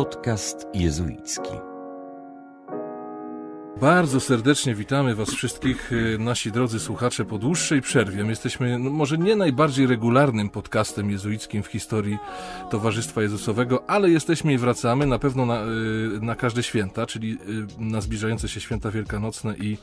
Podcast jezuicki. Bardzo serdecznie witamy Was wszystkich, y, nasi drodzy słuchacze, po dłuższej przerwie. My jesteśmy no, może nie najbardziej regularnym podcastem jezuickim w historii Towarzystwa Jezusowego, ale jesteśmy i wracamy na pewno na, y, na każde święta, czyli y, na zbliżające się święta wielkanocne i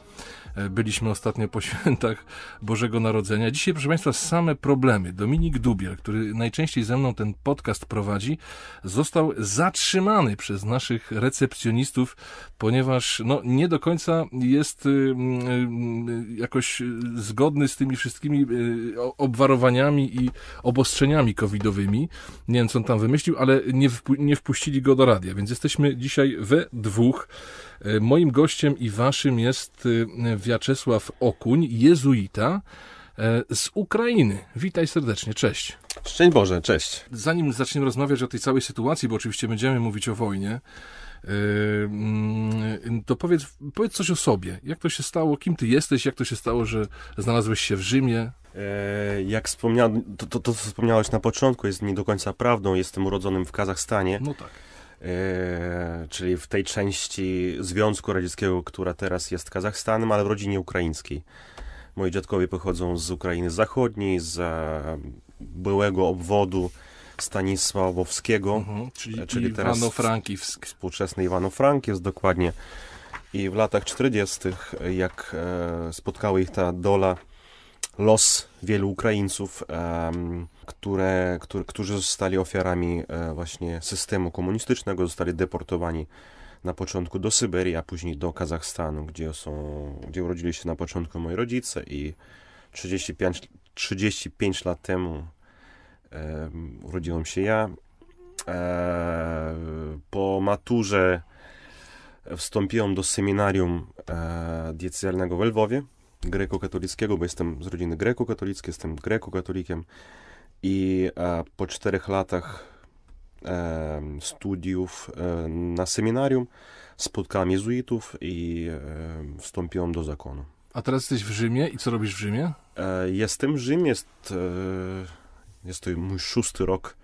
e, byliśmy ostatnio po świętach Bożego Narodzenia. Dzisiaj, proszę Państwa, same problemy. Dominik Dubiel, który najczęściej ze mną ten podcast prowadzi, został zatrzymany przez naszych recepcjonistów, ponieważ no, nie do końca końca jest y, mm, y, jakoś zgodny z tymi wszystkimi y, obwarowaniami i obostrzeniami covidowymi. Nie wiem, co on tam wymyślił, ale nie, wpu- nie wpuścili go do radia, więc jesteśmy dzisiaj we dwóch. Moim gościem i waszym jest Wiaczesław Okuń, jezuita z Ukrainy. Witaj serdecznie, cześć. Szczęść Boże, cześć. Zanim zaczniemy rozmawiać o tej całej sytuacji, bo oczywiście będziemy mówić o wojnie, Yy, mm, to powiedz, powiedz coś o sobie. Jak to się stało? Kim ty jesteś? Jak to się stało, że znalazłeś się w Rzymie? Yy, jak wspomniałem, to, to, to, co wspomniałeś na początku jest nie do końca prawdą. Jestem urodzonym w Kazachstanie. No tak. Yy, czyli w tej części Związku Radzieckiego, która teraz jest Kazachstanem, ale w rodzinie ukraińskiej. Moi dziadkowie pochodzą z Ukrainy Zachodniej, z e, byłego obwodu Stanisławowskiego, mhm, czyli, czyli teraz Iwano-Frankiwsk. współczesny Iwano-Frank jest dokładnie. I w latach 40., jak e, spotkała spotkały ich ta dola, los wielu Ukraińców, które, które, którzy zostali ofiarami e, właśnie systemu komunistycznego, zostali deportowani na początku do Syberii, a później do Kazachstanu, gdzie, są, gdzie urodzili się na początku moi rodzice i 35, 35 lat temu urodziłem się ja. E, po maturze wstąpiłem do seminarium e, diecezjalnego w Lwowie, greko-katolickiego, bo jestem z rodziny greko-katolickiej, jestem greko-katolikiem. i e, po czterech latach studiów na seminarium spotkałem jezuitów i wstąpiłem do zakonu. A teraz jesteś w Rzymie i co robisz w Rzymie? Jestem w Rzymie, jest jest to mój szósty rok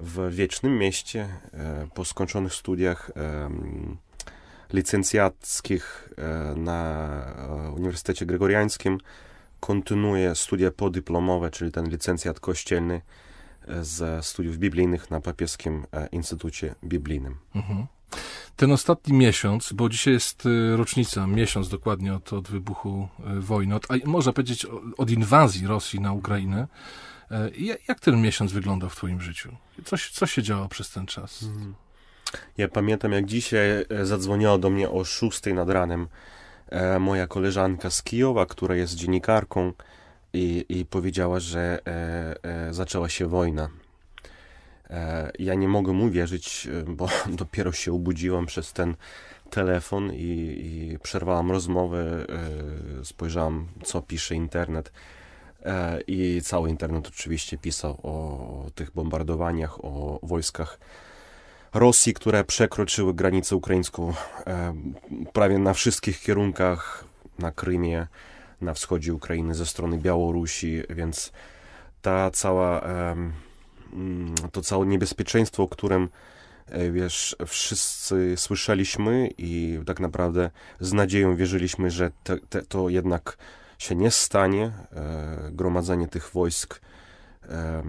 w Wiecznym Mieście. E, po skończonych studiach licencjackich e, na e, Uniwersytecie Gregoriańskim kontynuuję studia podyplomowe, czyli ten licencjat kościelny z studiów biblijnych na Papieskim Instytucie Biblijnym. Mhm. Ten ostatni miesiąc, bo dzisiaj jest rocznica, miesiąc dokładnie od, od wybuchu wojny, od, a można powiedzieć od inwazji Rosji na Ukrainę, E, jak ten miesiąc wyglądał w Twoim życiu? Co, co się działo przez ten czas? Mhm. Ja pamiętam, jak dzisiaj e, zadzwoniła do mnie o 6 nad ranem e, moja koleżanka z Kijowa, która jest dziennikarką, i, i powiedziała, że zaczęła się wojna. ja nie mogę mu wierzyć, bo dopiero się ubudziłam przez ten telefon i, i przerwałam rozmowę, spojrzałam, co pisze internet E, i cały internet oczywiście pisał o tych bombardowaniach, o wojskach Rosji, które przekroczyły granicę ukraińską e, prawie na wszystkich kierunkach, na Krymie, na wschodzie Ukrainy, ze strony Białorusi, więc ta cała, e, mm, to całe niebezpieczeństwo, o którym wiesz, wszyscy słyszeliśmy i tak naprawdę z nadzieją wierzyliśmy, że te, te, to jednak się nie stanie e, gromadzenie tych wojsk e,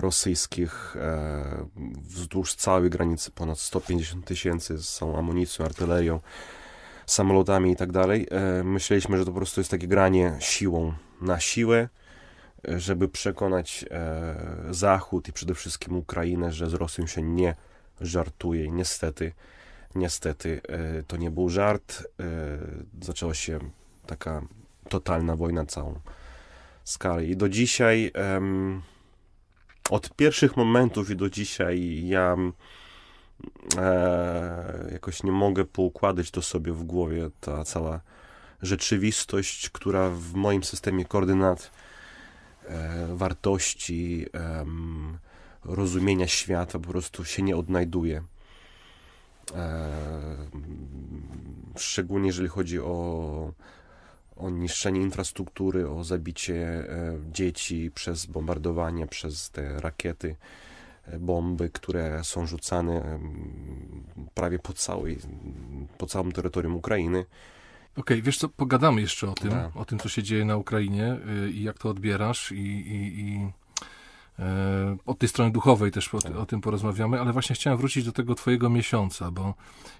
rosyjskich e, wzdłuż całej granicy ponad 150 tysięcy z całą amunicją, artylerią, samolotami i tak dalej. Myśleliśmy, że to po prostu jest takie granie siłą na siłę, żeby przekonać Zachód i przede wszystkim Ukrainę, że z Rosją się nie żartuje. Niestety, niestety to nie był żart. Zaczęło się Taka totalna wojna całą skalę. I do dzisiaj, od pierwszych momentów i do dzisiaj ja e, jakoś nie mogę poukładać to sobie w głowie, ta cała rzeczywistość, która w moim systemie koordynat e, wartości, rozumienia świata po prostu się nie odnajduje. E, szczególnie jeżeli chodzi o o niszczenie infrastruktury, o zabicie e, dzieci przez bombardowanie, przez te rakiety, e, bomby, które są rzucane prawie po, całej, po całym terytorium Ukrainy. Okej, okay, wiesz co, pogadamy jeszcze o tym, tak. o tym, co się dzieje na Ukrainie y, i jak to odbierasz i, i, i E, od tej strony duchowej też o, o, tym porozmawiamy, ale właśnie chciałem wrócić do tego twojego miesiąca, bo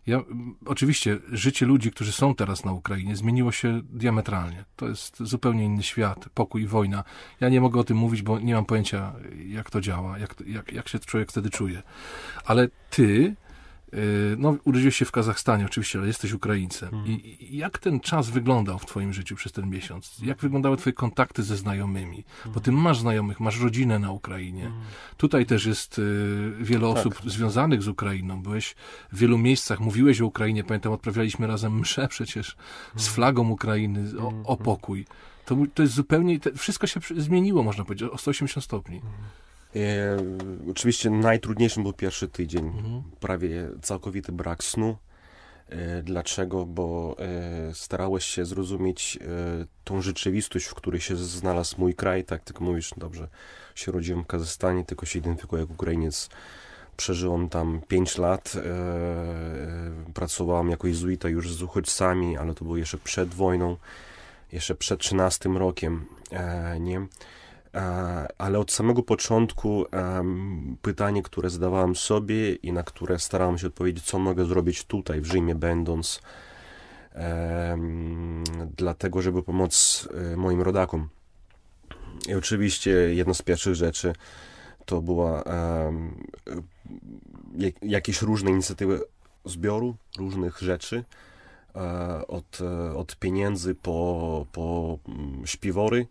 ja, oczywiście życie ludzi, którzy są teraz na Ukrainie, zmieniło się diametralnie. To jest zupełnie inny świat, pokój i wojna. Ja nie mogę o tym mówić, bo nie mam pojęcia, jak to działa, jak, jak, jak się człowiek wtedy czuje. Ale ty Y, no, urodziłeś się w Kazachstanie oczywiście, ale jesteś Ukraińcem. Hmm. I, jak ten czas wyglądał w twoim życiu przez ten miesiąc? Jak wyglądały twoje kontakty ze znajomymi? Hmm. Bo ty masz znajomych, masz rodzinę na Ukrainie. Hmm. Tutaj też jest y, wiele tak. osób tak. związanych z Ukrainą. Byłeś w wielu miejscach, mówiłeś o Ukrainie. Pamiętam, odprawialiśmy razem mszę przecież z hmm. flagą Ukrainy o, hmm. o pokój. To, to jest zupełnie, te, wszystko się zmieniło, można powiedzieć, o 180 stopni. Hmm. E, oczywiście najtrudniejszym był pierwszy tydzień. Mhm. Prawie całkowity brak snu. E, dlaczego? Bo e, starałeś się zrozumieć tą rzeczywistość, w której się znalazł mój kraj. Tak, tylko mówisz, dobrze, się rodziłem w Kazachstanie, tylko się identyfikuję jako Ukrainiec. Przeżyłem tam 5 lat. Pracowałem jako jezuita już z uchodźcami, ale to było jeszcze przed wojną, jeszcze przed 13 rokiem. Nie? E, ale od samego początku pytanie, które zadawałem sobie i na które starałem się odpowiedzieć, co mogę zrobić tutaj w Rzymie będąc, dlatego, żeby pomóc e, moim rodakom. I oczywiście jedna z pierwszych rzeczy to była e, jakieś różne inicjatywy zbioru różnych rzeczy, od, od pieniędzy po, po mm, śpiwory,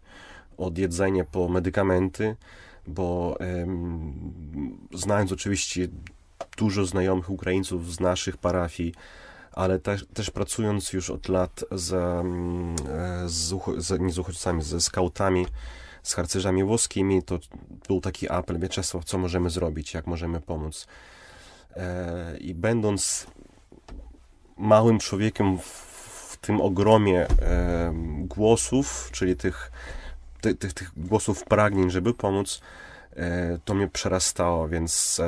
od jedzenia po medykamenty, bo znając oczywiście dużo znajomych Ukraińców z naszych parafii, ale też, też pracując już od lat z, e, z, z, nie z uchodźcami, ze skautami, z harcerzami włoskimi, to był taki apel, Wieczesław, co możemy zrobić, jak możemy pomóc. E, I będąc małym człowiekiem w, w tym ogromie głosów, czyli tych tych, tych, tych głosów pragnień, żeby pomóc, e, to mnie przerastało, więc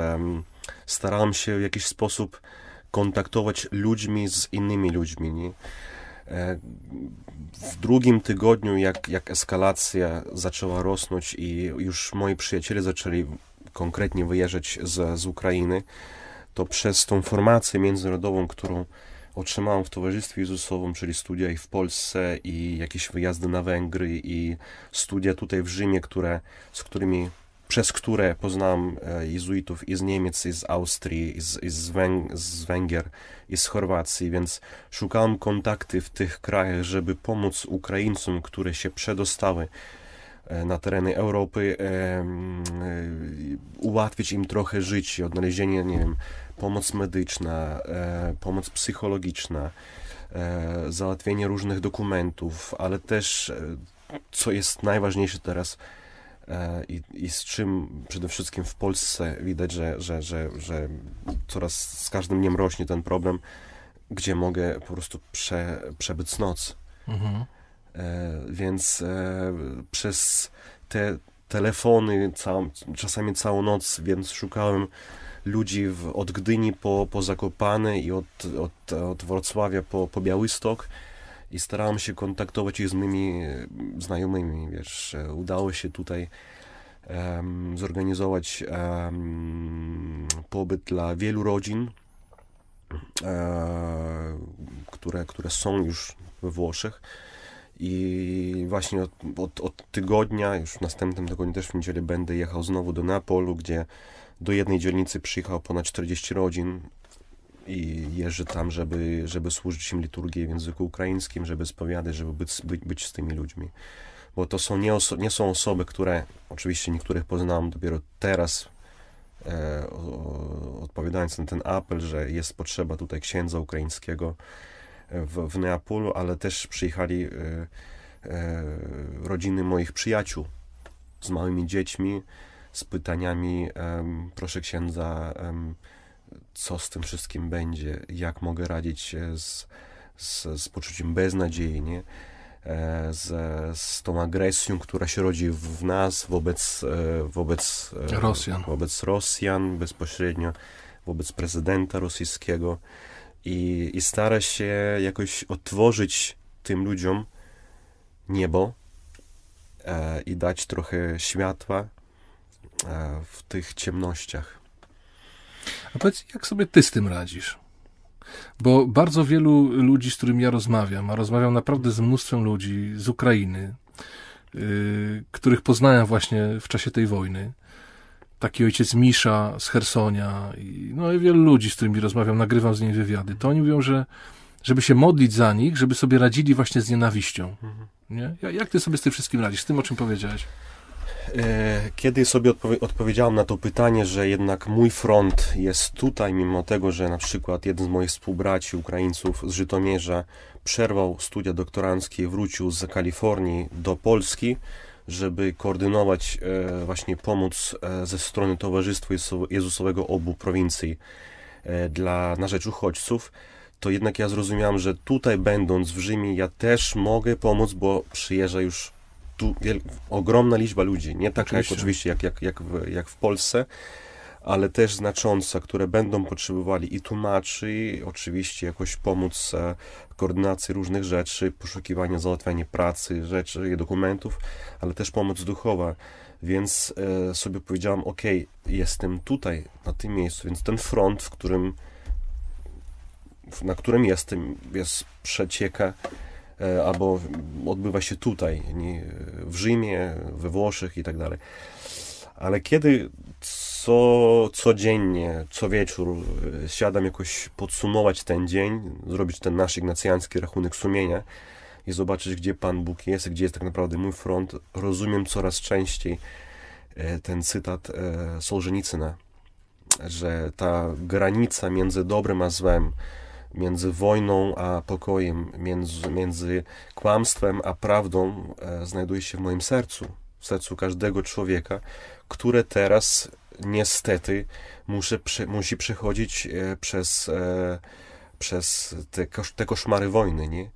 starałem się w jakiś sposób kontaktować ludźmi z innymi ludźmi. E, w drugim tygodniu, jak, jak eskalacja zaczęła rosnąć i już moi przyjaciele zaczęli konkretnie wyjeżdżać z, z Ukrainy, to przez tą formację międzynarodową, którą otrzymałem w Towarzystwie Jezusowym, czyli studia i w Polsce, i jakieś wyjazdy na Węgry, i studia tutaj w Rzymie, które, z którymi, przez które poznałem e, jezuitów i z Niemiec, i z Austrii, i z, i z, Węg z Węgier, i z Chorwacji, więc szukałem kontakty w tych krajach, żeby pomóc Ukraińcom, które się przedostały e, na tereny Europy, e, e, ułatwić im trochę życie, odnalezienie, nie wiem, pomoc medyczna, e, pomoc psychologiczna, e, załatwienie różnych dokumentów, ale też, e, co jest najważniejsze teraz, i, i, z czym przede wszystkim w Polsce widać, że, że, że, że coraz z każdym dniem rośnie ten problem, gdzie mogę po prostu prze, przebyć noc. Mhm. E, więc e, przez te telefony, czasami całą noc, więc szukałem ludzi w, od Gdyni po, po Zakopane i od, od, od Wrocławia po, po Białystok i starałem się kontaktować ich z moimi e, znajomymi, wiesz, e, udało się tutaj um, zorganizować um, pobyt dla wielu rodzin, um, które, które są już we Włoszech i właśnie od, od, od tygodnia, już w następnym tygodniu też w niedzielę będę jechał znowu do Neapolu, gdzie do jednej dzielnicy przyjechało ponad 40 rodzin i jeżdżę tam, żeby, żeby służyć im liturgię w języku ukraińskim, żeby spowiadać, żeby być, być, być z tymi ludźmi. Bo to są nie, oso, nie są osoby, które, oczywiście niektórych poznałem dopiero teraz, e, o, odpowiadając na ten apel, że jest potrzeba tutaj księdza ukraińskiego e, w, w Neapolu, ale też przyjechali e, e, rodziny moich przyjaciół z małymi dziećmi, z pytaniami, proszę księdza, co z tym wszystkim będzie, jak mogę radzić e, z, z, z poczuciem beznadziei, nie? E, z, z tą agresją, która się rodzi w nas wobec, e, wobec Rosjan, wobec Rosjan bezpośrednio, wobec prezydenta rosyjskiego i, i stara się jakoś otworzyć tym ludziom niebo i dać trochę światła E, w tych ciemnościach. A powiedz, jak sobie ty z tym radzisz? Bo bardzo wielu ludzi, z którymi ja rozmawiam, a rozmawiam naprawdę z mnóstwem ludzi z Ukrainy, yy, których poznałem właśnie w czasie tej wojny, taki ojciec Misza z Hersonia, i, no i wielu ludzi, z którymi rozmawiam, nagrywam z nimi wywiady, to oni mówią, że żeby się modlić za nich, żeby sobie radzili właśnie z nienawiścią. Mhm. Nie? Jak ty sobie z tym wszystkim radzisz, z tym, o czym powiedziałeś? E, kiedy sobie odpowie odpowiedziałem na to pytanie, że jednak mój front jest tutaj, mimo tego, że na przykład jeden z moich współbraci Ukraińców z Żytomierza przerwał studia doktoranckie, wrócił z Kalifornii do Polski, żeby koordynować e, właśnie pomoc e, ze strony Towarzystwa Jezusowego obu prowincji dla, na rzecz uchodźców, to jednak ja zrozumiałem, że tutaj będąc w Rzymie ja też mogę pomóc, bo przyjeżdża już du, wiel, ogromna liczba ludzi, nie taka oczywiście. jak oczywiście jak, jak, jak, w, jak w Polsce, ale też znacząca, które będą potrzebowali i tłumaczy, i oczywiście jakoś pomóc e, w koordynacji różnych rzeczy, poszukiwania załatwianie pracy, rzeczy i dokumentów, ale też pomoc duchowa. Więc e, sobie powiedziałam, ok, jestem tutaj, na tym miejscu, więc ten front, w którym, na którym jestem, jest przecieka E, albo odbywa się tutaj, e, w Rzymie, we Włoszech i tak dalej. Ale kiedy co, codziennie, co wieczór e, siadam jakoś podsumować ten dzień, zrobić ten nasz ignacjański rachunek sumienia i zobaczyć, gdzie Pan Bóg jest, gdzie jest tak naprawdę mój front, rozumiem coraz częściej ten cytat Solżenicyna, że ta granica między dobrem a złem, między wojną a pokojem, między, między kłamstwem a prawdą e, znajduje się w moim sercu, w sercu każdego człowieka, które teraz niestety muszę, musi przechodzić e, przez, e, przez te, te koszmary wojny. Nie?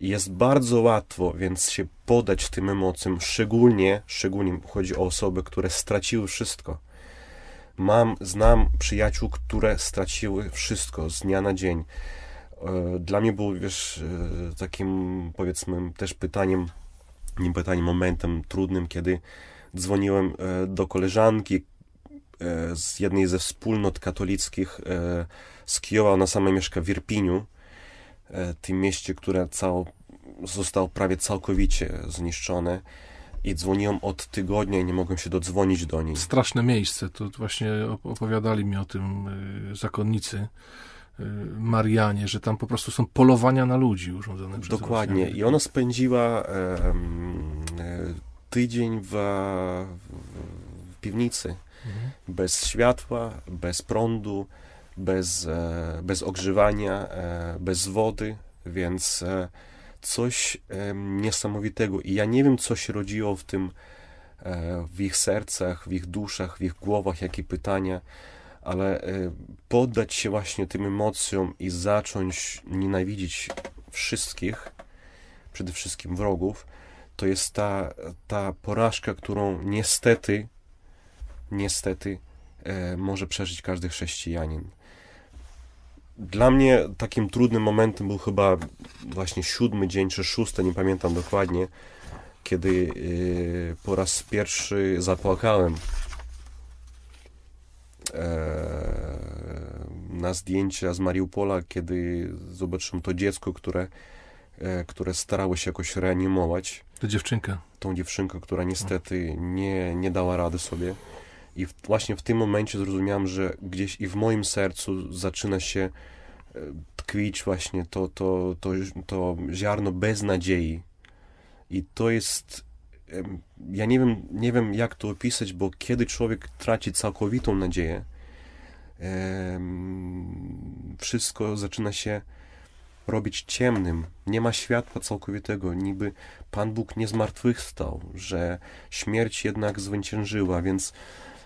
jest bardzo łatwo więc się podać tym emocjom, szczególnie, szczególnie chodzi o osoby, które straciły wszystko. Mam, znam przyjaciół, które straciły wszystko z dnia na dzień. E, dla mnie było, wiesz, e, takim powiedzmy też pytaniem, nie pytaniem, momentem trudnym, kiedy dzwoniłem e, do koleżanki z jednej ze wspólnot katolickich z Kijowa. Ona sama mieszka w Irpiniu, tym mieście, które cało, zostało prawie całkowicie zniszczone i dzwoniłam od tygodnia i nie mogłem się dodzwonić do niej. Straszne miejsce, to właśnie opowiadali mi o tym y, zakonnicy. Y, Marianie, że tam po prostu są polowania na ludzi urządzone przez Dokładnie. Rosjanie. I ona spędziła e, tydzień w, w piwnicy. Mhm. Bez światła, bez prądu, bez, e, bez ogrzewania, e, bez wody, więc coś e, niesamowitego. I ja nie wiem, co się rodziło w tym, e, w ich sercach, w ich duszach, w ich głowach, jakie pytania, ale e, poddać się właśnie tym emocjom i zacząć nienawidzić wszystkich, przede wszystkim wrogów, to jest ta, ta porażka, którą niestety, niestety e, może przeżyć każdy chrześcijanin. Dla mnie takim trudnym momentem był chyba właśnie siódmy dzień czy szósty, nie pamiętam dokładnie, kiedy y, po raz pierwszy zapłakałem e, na zdjęcia z Mariupola, kiedy zobaczyłem to dziecko, które, e, które starało się jakoś reanimować. To dziewczynka. Tą dziewczynkę, która niestety nie, nie dała rady sobie. I właśnie w tym momencie zrozumiałem, że gdzieś i w moim sercu zaczyna się e, tkwić właśnie to, to, to, to ziarno beznadziei. I to jest. Ja nie wiem, nie wiem, jak to opisać, bo kiedy człowiek traci całkowitą nadzieję, wszystko zaczyna się robić ciemnym. Nie ma światła całkowitego, niby Pan Bóg nie zmartwychwstał, że śmierć jednak zwyciężyła, więc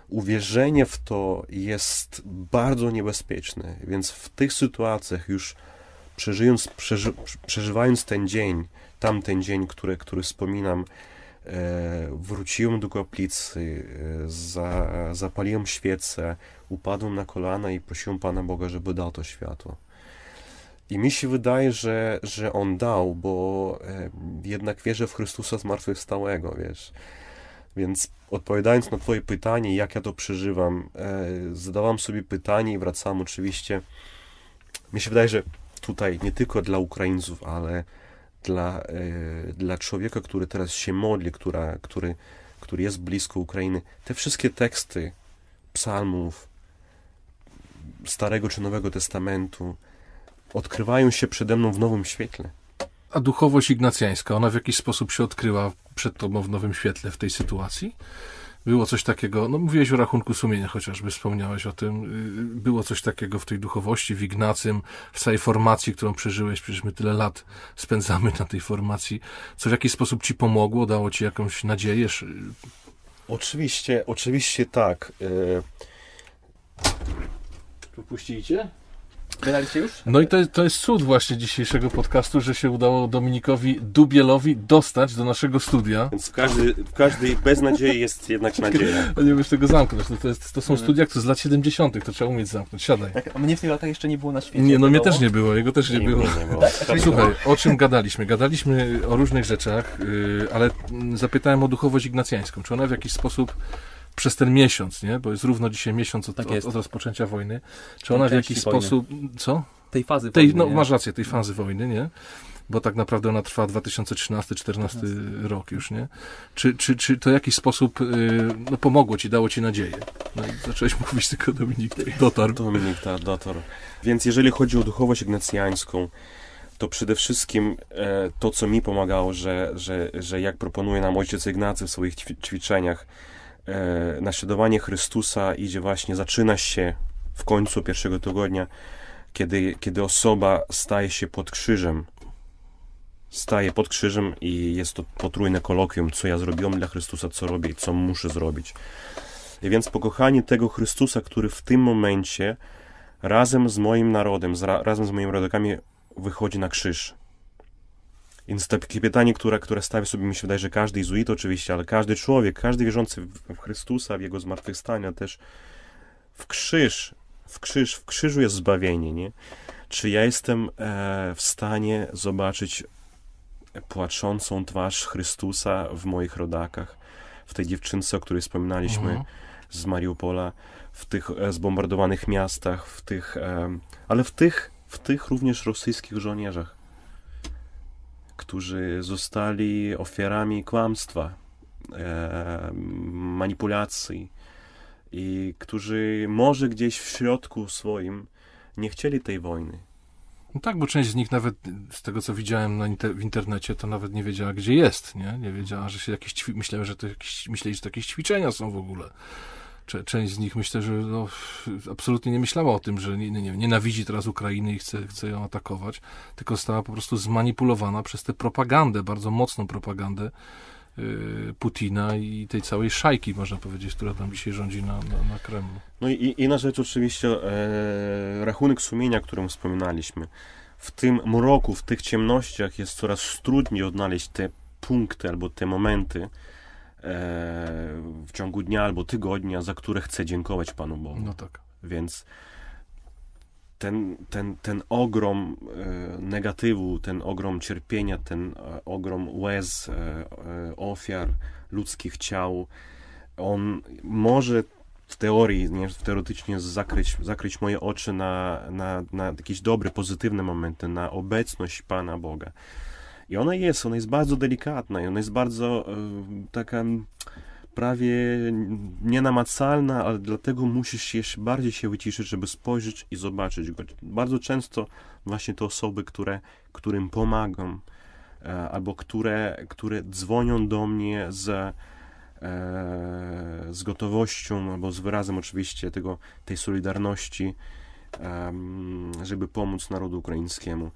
uwierzenie w to jest bardzo niebezpieczne, więc w tych sytuacjach już przeżyjąc, przeży, przeżywając ten dzień, tamten dzień, który, który wspominam, e, wróciłem do kaplicy, e, za, zapaliłem świecę, upadłem na kolana i prosiłem Pana Boga, żeby dał to światło. I mi się wydaje, że, że On dał, bo e, jednak wierzę w Chrystusa zmartwychwstałego, wiesz. Więc odpowiadając na Twoje pytanie, jak ja to przeżywam, e, zadałam sobie pytanie i wracam oczywiście. Mi się wydaje, że tutaj nie tylko dla Ukraińców, ale dla, e, dla człowieka, który teraz się modli, która, który, który jest blisko Ukrainy, te wszystkie teksty psalmów Starego czy Nowego Testamentu odkrywają się przede mną w nowym świetle. A duchowość ignacjańska, ona w jakiś sposób się odkryła przed tobą w nowym świetle w tej sytuacji? Było coś takiego, no mówiłeś o rachunku sumienia chociażby, wspomniałeś o tym. Y, było coś takiego w tej duchowości, w Ignacym, w całej formacji, którą przeżyłeś, przecież my tyle lat spędzamy na tej formacji. Co w jakiś sposób ci pomogło, dało ci jakąś nadzieję? Oczywiście, oczywiście tak. Popuścicie? Y, Wydaliście już? No i to, to jest cud właśnie dzisiejszego podcastu, że się udało Dominikowi Dubielowi dostać do naszego studia. Więc w, każdy, w każdej beznadziei jest jednak nadzieja. No nie wiesz tego zamknąć. No to, jest, to są mhm. studia, które z lat 70. to trzeba umieć zamknąć. Siadaj. Tak, a mnie w tych latach jeszcze nie było na świecie. Nie, no mnie też nie było, jego też nie, nie było. Nie było. Tak, tak, tak. Słuchaj, o czym gadaliśmy? Gadaliśmy o różnych rzeczach, y, ale mm, zapytałem o duchowość ignacjańską. Czy ona w jakiś sposób przez ten miesiąc, nie? Bo jest równo dzisiaj miesiąc od, tak od, od rozpoczęcia wojny. Czy ona w jakiś wojny. sposób. Co? Tej fazy tej, wojny. No, masz rację, tej fazy wojny, nie? Bo tak naprawdę ona trwa 2013-2014 tak rok już, nie? Czy, czy, czy to w jakiś sposób yy, no, pomogło ci, dało ci nadzieję? No i zacząłeś mówić tylko Dominik dotarł. Dominik tak, dotarł. Więc jeżeli chodzi o duchowość ignacjańską, to przede wszystkim e, to, co mi pomagało, że, że, że jak proponuje nam ojciec Ignacy w swoich ćwi ćwiczeniach, E, naśladowanie Chrystusa idzie właśnie, zaczyna się w końcu pierwszego tygodnia, kiedy, kiedy osoba staje się pod krzyżem. Staje pod krzyżem i jest to potrójne kolokwium, co ja zrobiłem dla Chrystusa, co robię i co muszę zrobić. I więc pokochanie tego Chrystusa, który w tym momencie razem z moim narodem, z, razem z moimi rodakami wychodzi na krzyż. Więc to takie pytanie, które, które stawia sobie, mi się wydaje, że każdy izuito oczywiście, ale każdy człowiek, każdy wierzący w Chrystusa, w Jego zmartwychwstania też w krzyż, w krzyż, w krzyżu jest zbawienie, nie? Czy ja jestem e, w stanie zobaczyć płaczącą twarz Chrystusa w moich rodakach, w tej dziewczynce, o której wspominaliśmy mhm. z Mariupola, w tych e, zbombardowanych miastach, w tych, e, ale w tych, w tych również rosyjskich żołnierzach którzy zostali ofiarami kłamstwa, e, manipulacji i którzy może gdzieś w środku swoim nie chcieli tej wojny. No tak, bo część z nich nawet, z tego co widziałem inter w internecie, to nawet nie wiedziała, gdzie jest, nie? Nie wiedziała, że się jakieś, myślała, że to jakieś, myśleli, że to jakieś ćwiczenia są w ogóle część z nich myślę, że no, absolutnie nie myślała o tym, że nie, nie, nienawidzi teraz Ukrainy i chce, chce ją atakować, tylko została po prostu zmanipulowana przez tę propagandę, bardzo mocną propagandę y, Putina i tej całej szajki, można powiedzieć, która tam dzisiaj rządzi na, na, na Kremlu. No i inna rzecz oczywiście, e, rachunek sumienia, o którym wspominaliśmy. W tym mroku, w tych ciemnościach jest coraz trudniej odnaleźć te punkty albo te momenty, E, w ciągu dnia albo tygodnia, za które chcę dziękować Panu Bogu. No tak. Więc ten, ten, ten ogrom e, negatywu, ten ogrom cierpienia, ten e, ogrom łez, ofiar ludzkich ciał, on może w teorii, nie, teoretycznie zakryć, zakryć moje oczy na, na, na jakieś dobre, pozytywne momenty, na obecność Pana Boga. I ona jest, ona jest bardzo delikatna i ona jest bardzo e, taka prawie nienamacalna, ale dlatego musisz jeszcze bardziej się wyciszyć, żeby spojrzeć i zobaczyć go. Bardzo często właśnie te osoby, które, którym pomagam, e, albo które, które dzwonią do mnie z, e, z gotowością, albo z wyrazem oczywiście tego, tej solidarności, żeby pomóc narodu ukraińskiemu.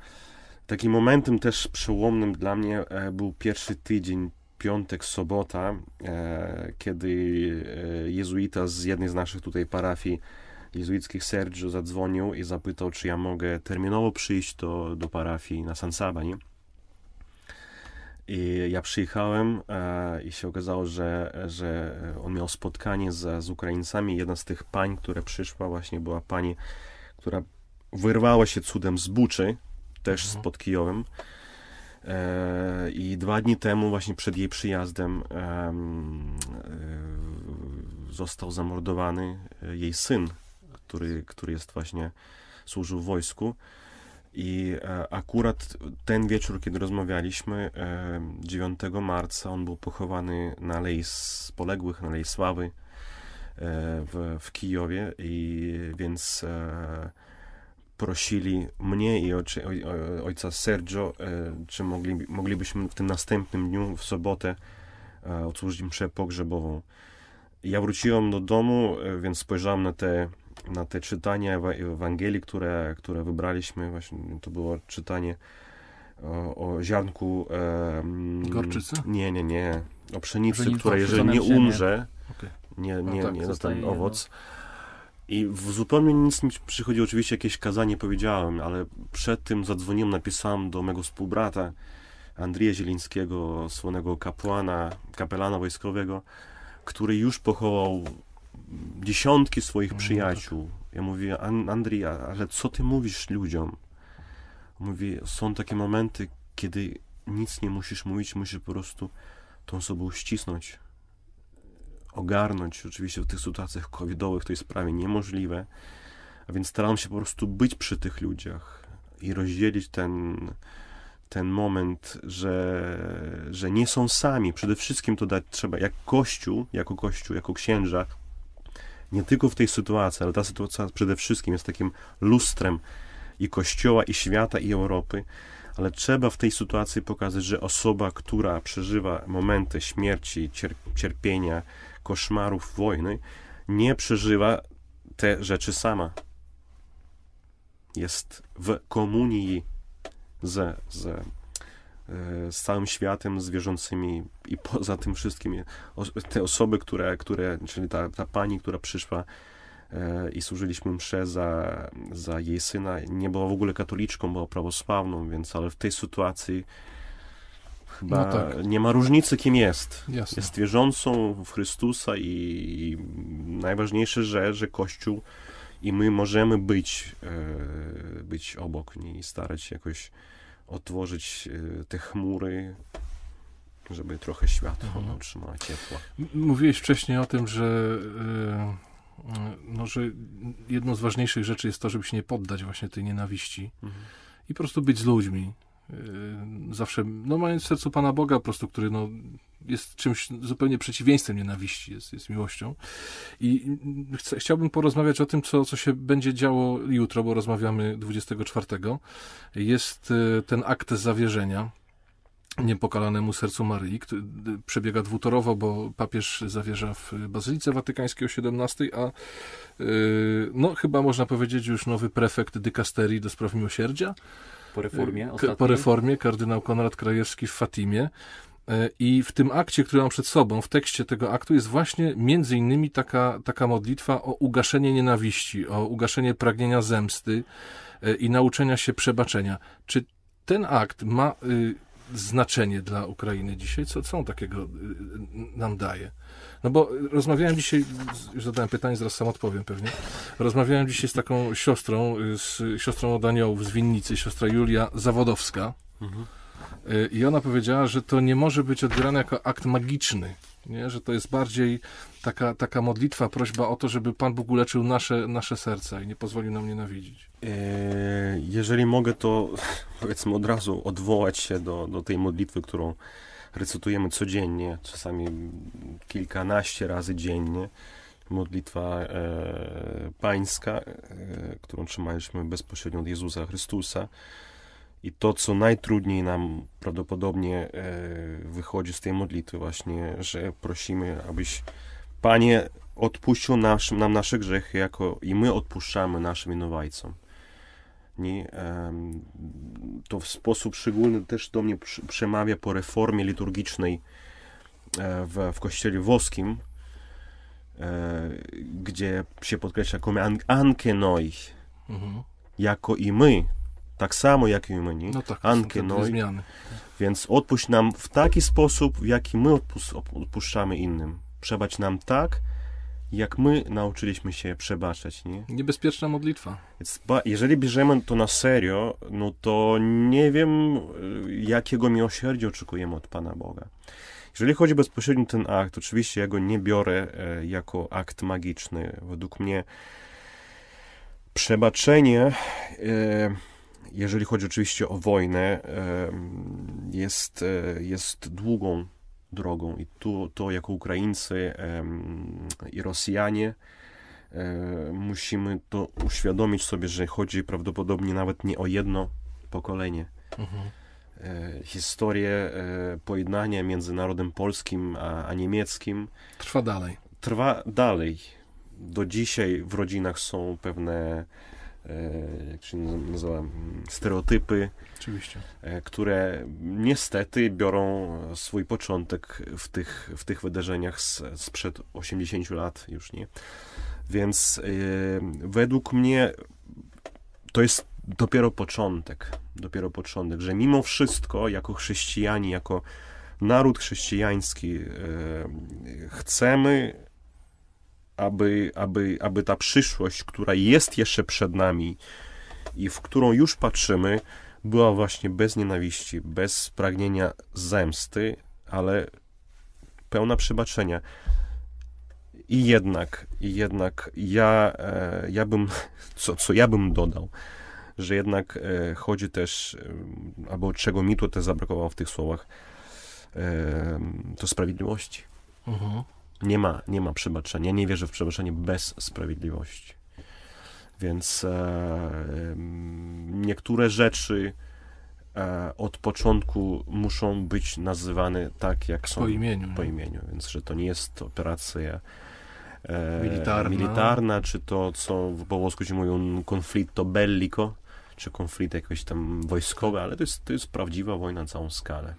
Takim momentem też przełomnym dla mnie e, był pierwszy tydzień, piątek, sobota, e, kiedy e, jezuita z jednej z naszych tutaj parafii jezuickich Sergio zadzwonił i zapytał, czy ja mogę terminowo przyjść do, do parafii na San Sabani. I ja przyjechałem i się okazało, że, że on miał spotkanie z, z Ukraińcami. Jedna z tych pań, która przyszła, właśnie była pani, która wyrwała się cudem z buczy, też mhm. spod Kijowem. E, I dwa dni temu, właśnie przed jej przyjazdem, e, został zamordowany e, jej syn, który, który jest właśnie, służył w wojsku. I akurat ten wieczór, kiedy rozmawialiśmy, 9 marca, on był pochowany na z Poległych, na lej Sławy w, w Kijowie. I więc prosili mnie i ojcze, ojca Sergio, e, czy mogli, moglibyśmy w tym następnym dniu, w sobotę, e, odsłużyć im pogrzebową. Ja wróciłem do domu, e, więc spojrzałem na te, na te czytania Ewangelii, które, które wybraliśmy. Właśnie to było czytanie o, o ziarnku... E, mm, Gorczycy? Nie, nie, nie. O pszenicy, Pszenicy która jeżeli nie umrze, okay. nie, no nie, tak, nie, nie, ten no. owoc... No i w zupełnie nic mi przychodzi, oczywiście jakieś kazanie powiedziałem, ale przed tym zadzwoniłem, napisałem do mego współbrata Andrija Zielińskiego, słonego kapłana, kapelana wojskowego, który już pochował dziesiątki swoich no, no przyjaciół. Tak. Ja mówię, Andrija, ale co ty mówisz ludziom? Mówi, są takie momenty, kiedy nic nie musisz mówić, musisz po prostu tą osobą ścisnąć ogarnąć oczywiście w tych sytuacjach covidowych, to jest prawie niemożliwe, a więc staram się po prostu być przy tych ludziach i rozdzielić ten, ten moment, że, że nie są sami. Przede wszystkim to dać trzeba, jak Kościół, jako Kościół, jako księża, nie tylko w tej sytuacji, ale ta sytuacja przede wszystkim jest takim lustrem i Kościoła, i świata, i Europy ale trzeba w tej sytuacji pokazać, że osoba, która przeżywa momenty śmierci, cierpienia, koszmarów wojny, nie przeżywa te rzeczy sama. Jest w komunii z, z, e, z całym światem, z wierzącymi i poza tym wszystkim. Te osoby, które, które czyli ta, ta pani, która przyszła i służyliśmy msze za, za jej syna. Nie była w ogóle katoliczką, była prawosławną, więc ale w tej sytuacji chyba no tak. nie ma różnicy, kim jest. Jasne. Jest wierzącą w Chrystusa i, i najważniejsze, że, że Kościół i my możemy być, e, być obok niej i starać się jakoś otworzyć e, te chmury, żeby trochę światła mhm. otrzymała ciepła. Mówiłeś wcześniej o tym, że e, no, mm, że jedną z ważniejszych rzeczy jest to, żeby się nie poddać właśnie tej nienawiści mhm. i po prostu być z ludźmi. Y, zawsze, no mając w sercu Pana Boga po prostu, który no, jest czymś zupełnie przeciwieństwem nienawiści, jest, jest miłością. I mm, chciałbym porozmawiać o tym, co, co się będzie działo jutro, bo rozmawiamy 24. Jest y, ten akt zawierzenia niepokalanemu sercu Maryi. Przebiega dwutorowo, bo papież zawierza w Bazylice Watykańskiej o 17, a y, no chyba można powiedzieć już nowy prefekt dykasterii do spraw miłosierdzia. Po reformie, po reformie kardynał Konrad Krajewski w Fatimie. E, I w tym akcie, który mam przed sobą, w tekście tego aktu jest właśnie między innymi taka, taka modlitwa o ugaszenie nienawiści, o ugaszenie pragnienia zemsty e, i nauczenia się przebaczenia. Czy ten akt ma y, znaczenie dla Ukrainy dzisiaj? Co, co on takiego y, y, nam daje? No bo rozmawiałem dzisiaj, już zadałem pytanie, zaraz sam odpowiem pewnie. Rozmawiałem dzisiaj z taką siostrą, y, z siostrą od Aniołów z Winnicy, siostra Julia Zawodowska. Mhm Y, I ona powiedziała, że to nie może być odbierane jako akt magiczny, nie? że to jest bardziej taka, taka modlitwa, prośba o to, żeby Pan Bóg uleczył nasze, nasze serca i nie pozwolił nam nienawidzić. E, jeżeli mogę, to powiedzmy od razu odwołać się do, do tej modlitwy, którą recytujemy codziennie, czasami kilkanaście razy dziennie. Modlitwa e, pańska, e, którą trzymaliśmy bezpośrednio od Jezusa Chrystusa. I to, co najtrudniej nam prawdopodobnie e, wychodzi z tej modlitwy, właśnie, że prosimy, abyś Panie odpuścił nasz, nam nasze grzechy, jako i my odpuszczamy naszym winowajcom. Nie, to w sposób szczególny też do mnie przemawia po reformie liturgicznej e, w, w kościele włoskim, e, gdzie się podkreśla come ankenoi, mhm. jako i my tak samo jak i Rumunii, no tak, Ankę, Noi. Więc odpuść nam w taki sposób, w jaki my odpuszczamy innym. Przebacz nam tak, jak my nauczyliśmy się przebaczać, nie? Niebezpieczna modlitwa. Jeżeli bierzemy to na serio, no to nie wiem, y, jakiego miłosierdzia oczekujemy od Pana Boga. Jeżeli chodzi bezpośrednio o ten akt, oczywiście ja go nie biorę e, jako akt magiczny. Według mnie przebaczenie e, jeżeli chodzi oczywiście o wojnę, jest, e, jest długą drogą i tu to jako Ukraińcy i Rosjanie e, musimy to uświadomić sobie, że chodzi prawdopodobnie nawet nie o jedno pokolenie. Mhm. E, Historię pojednania między narodem polskim a, a niemieckim trwa dalej. Trwa dalej. Do dzisiaj w rodzinach są pewne E, jak się nazywa, mm, stereotypy, Oczywiście. E, które niestety biorą swój początek w tych, w tych wydarzeniach z, sprzed 80 lat już, nie? Więc e, według mnie to jest dopiero początek, dopiero początek, że mimo wszystko, jako chrześcijanie, jako naród chrześcijański, chcemy aby, aby, aby ta przyszłość, która jest jeszcze przed nami i w którą już patrzymy, była właśnie bez nienawiści, bez pragnienia zemsty, ale pełna przebaczenia. I jednak, i jednak ja, e, ja bym, co, co ja bym dodał, że jednak e, chodzi też, e, albo czego mi tutaj zabrakowało w tych słowach, to sprawiedliwości. Mhm. Nie ma, nie ma przebaczenia. Nie wierzę w przebaczenie bez sprawiedliwości. Więc e, niektóre rzeczy e, od początku muszą być nazywane tak, jak są. Po imieniu. Po imieniu. Więc, że to nie jest operacja e, militarna. militarna, czy to, co w włosku się mówią, konflikto bellico, czy konflikt jakoś tam wojskowy, ale to jest, to jest prawdziwa wojna na całą skalę.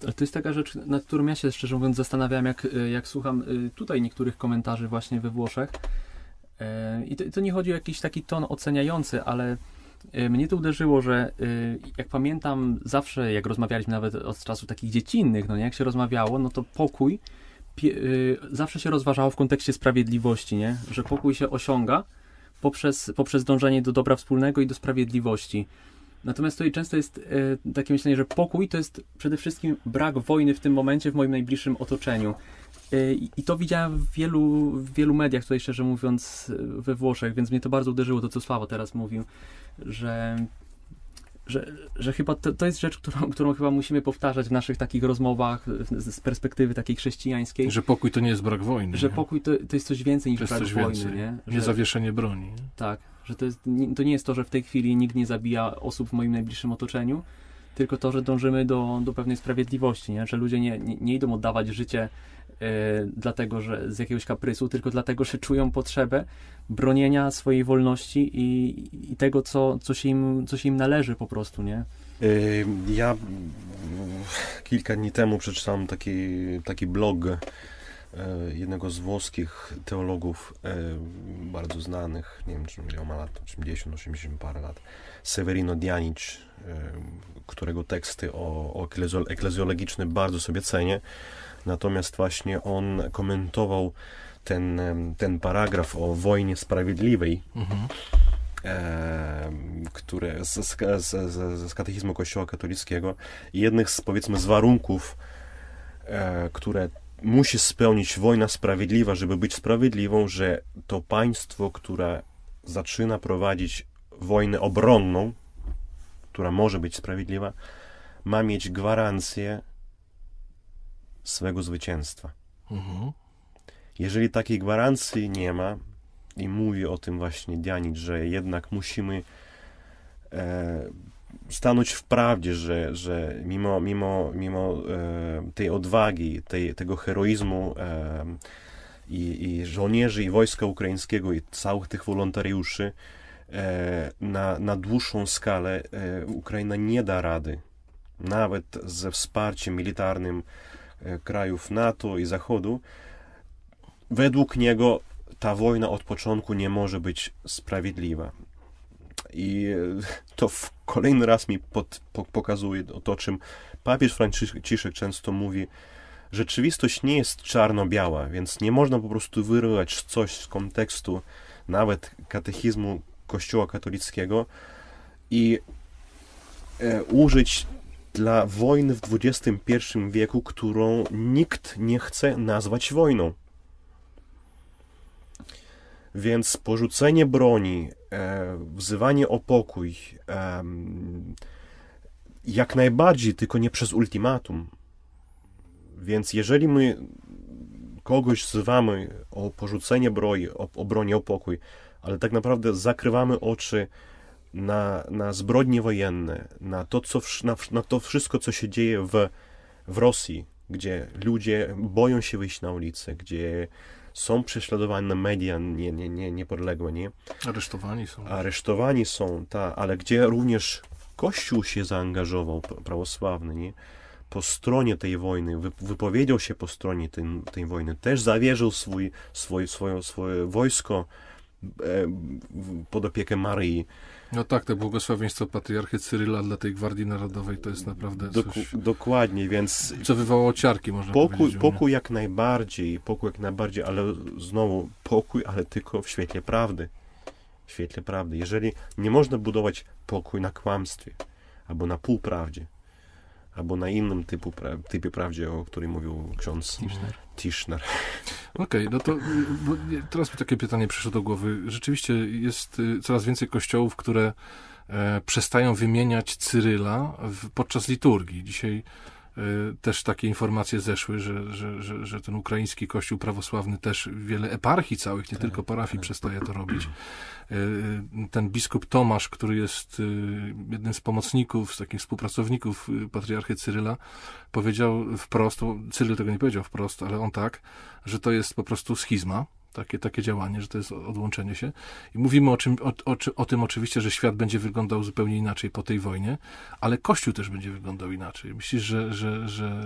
To jest taka rzecz, nad którą ja się szczerze mówiąc zastanawiam, jak, y, jak słucham y, tutaj niektórych komentarzy właśnie we Włoszech. Y, I to, to nie chodzi o jakiś taki ton oceniający, ale mnie to uderzyło, że jak pamiętam zawsze, jak rozmawialiśmy nawet od czasów takich dziecinnych, no nie, jak się rozmawiało, no to pokój zawsze się rozważało w kontekście sprawiedliwości, nie? że pokój się osiąga poprzez, poprzez dążenie do dobra wspólnego i do sprawiedliwości. Natomiast tutaj często jest e, takie myślenie, że pokój to jest przede wszystkim brak wojny w tym momencie w moim najbliższym otoczeniu. E, I to widziałem w wielu, w wielu mediach, tutaj szczerze mówiąc, e, we Włoszech, więc mnie to bardzo uderzyło, to co Sławo teraz mówił, że że, że chyba to, to jest rzecz, którą, którą chyba musimy powtarzać w naszych takich rozmowach z, perspektywy takiej chrześcijańskiej. Że pokój to nie jest brak wojny. Że nie? pokój to, to, jest coś więcej niż brak wojny. Więcej. Nie? Że, broni. Tak, że to, jest, to nie jest to, że w tej chwili nikt nie zabija osób w moim najbliższym otoczeniu, tylko to, że dążymy do, do pewnej sprawiedliwości, nie? że ludzie nie, nie, nie idą oddawać życie E, dlatego, że z jakiegoś kaprysu, tylko dlatego, że czują potrzebę bronienia swojej wolności i, i tego, co, co, się im, co się im należy po prostu, nie? E, ja mm, kilka dni temu przeczytałem taki, taki blog e, jednego z włoskich teologów bardzo znanych, nie wiem, czy ile ma lat, 80, 80 parę lat, Severino Dianic, którego teksty o, o eklezjologiczny bardzo sobie cenię. Natomiast właśnie on komentował ten, ten paragraf o wojnie sprawiedliwej, mhm. E, które z, z, z, z katechizmu Kościoła katolickiego, jednych z powiedzmy z warunków, e, które musi spełnić wojna sprawiedliwa, żeby być sprawiedliwą, że to państwo, które zaczyna prowadzić wojnę obronną, która może być sprawiedliwa, ma mieć gwarancję swego zwycięstwa. Mhm. Jeżeli takiej gwarancji nie ma, i mówi o tym właśnie Dianicz, że jednak musimy e, stanąć w prawdzie, że, że mimo, mimo, mimo e, tej odwagi, tej, tego heroizmu e, i, i, żołnierzy, i wojska ukraińskiego, i całych tych wolontariuszy, e, na, na dłuższą skalę e, Ukraina nie da rady. Nawet ze wsparciem militarnym E, krajów NATO i Zachodu, według niego ta wojna od początku nie może być sprawiedliwa. I e, to w kolejny raz mi pod, po, pokazuje to, czym papież Franciszek często mówi. Rzeczywistość nie jest czarno-biała, więc nie można po prostu wyrywać coś z kontekstu nawet katechizmu Kościoła katolickiego i e, użyć dla wojny w XXI wieku, którą nikt nie chce nazwać wojną. Więc porzucenie broni, e, wzywanie o pokój, e, jak najbardziej, tylko nie przez ultimatum. Więc jeżeli my kogoś wzywamy o porzucenie broni, o, o broni, o pokój, ale tak naprawdę zakrywamy oczy na, na zbrodnie wojenne, na to, co, na, na to wszystko, co się dzieje w, w Rosji, gdzie ludzie boją się wyjść na ulicę, gdzie są prześladowane media nie, nie, nie, niepodległe, nie? Aresztowani są. Aresztowani są, ta, ale gdzie również Kościół się zaangażował, prawosławny, nie? Po stronie tej wojny, wypowiedział się po stronie tej, tej wojny, też zawierzył swój, swój, swoje, swoje wojsko E, pod opiekę Maryi. No tak, te błogosławieństwo patriarchy Cyryla dla tej Gwardii Narodowej to jest naprawdę coś... Dokładnie, więc... Co wywołało ciarki, można pokój, powiedzieć. Pokój jak najbardziej, pokój jak najbardziej, ale znowu pokój, ale tylko w świetle prawdy. W świetle prawdy. Jeżeli nie można budować pokój na kłamstwie albo na półprawdzie, albo na innym typu pra typie prawdzie, o którym mówił ksiądz Tischner. Tischner. Okej, okay, no to teraz mi takie pytanie przyszło do głowy. Rzeczywiście jest y, coraz więcej kościołów, które e, przestają wymieniać Cyryla w, podczas liturgii. Dzisiaj E, też takie informacje zeszły, że, że, że, że, ten ukraiński kościół prawosławny też wiele eparchii całych, nie tak, tylko parafii, tak. przestaje to robić. E, ten biskup Tomasz, który jest e, jednym z pomocników, z takich współpracowników patriarchy Cyryla, powiedział wprost, Cyryl tego nie powiedział wprost, ale on tak, że to jest po prostu schizma, takie, takie działanie, że to jest odłączenie się. I mówimy o, czym, o, o, o, tym oczywiście, że świat będzie wyglądał zupełnie inaczej po tej wojnie, ale Kościół też będzie wyglądał inaczej. Myślisz, że, że, że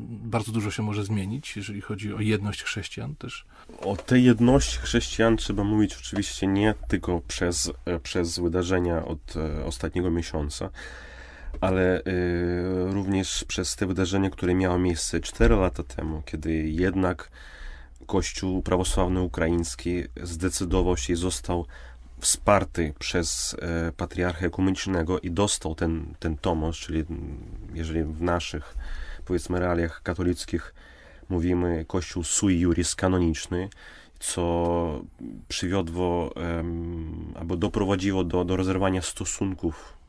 bardzo dużo się może zmienić, jeżeli chodzi o jedność chrześcijan też? O tej jedności chrześcijan trzeba mówić oczywiście nie tylko przez, e, przez wydarzenia od e, ostatniego miesiąca, ale y, również przez te wydarzenia, które miały miejsce 4 lata temu, kiedy jednak Kościół prawosławny ukraiński zdecydował się i został wsparty przez e, patriarchę ekumenicznego i dostał ten, ten tomos, czyli jeżeli w naszych, powiedzmy, realiach katolickich mówimy Kościół sui juris kanoniczny, co przywiodło albo doprowadziło do, do rozerwania stosunków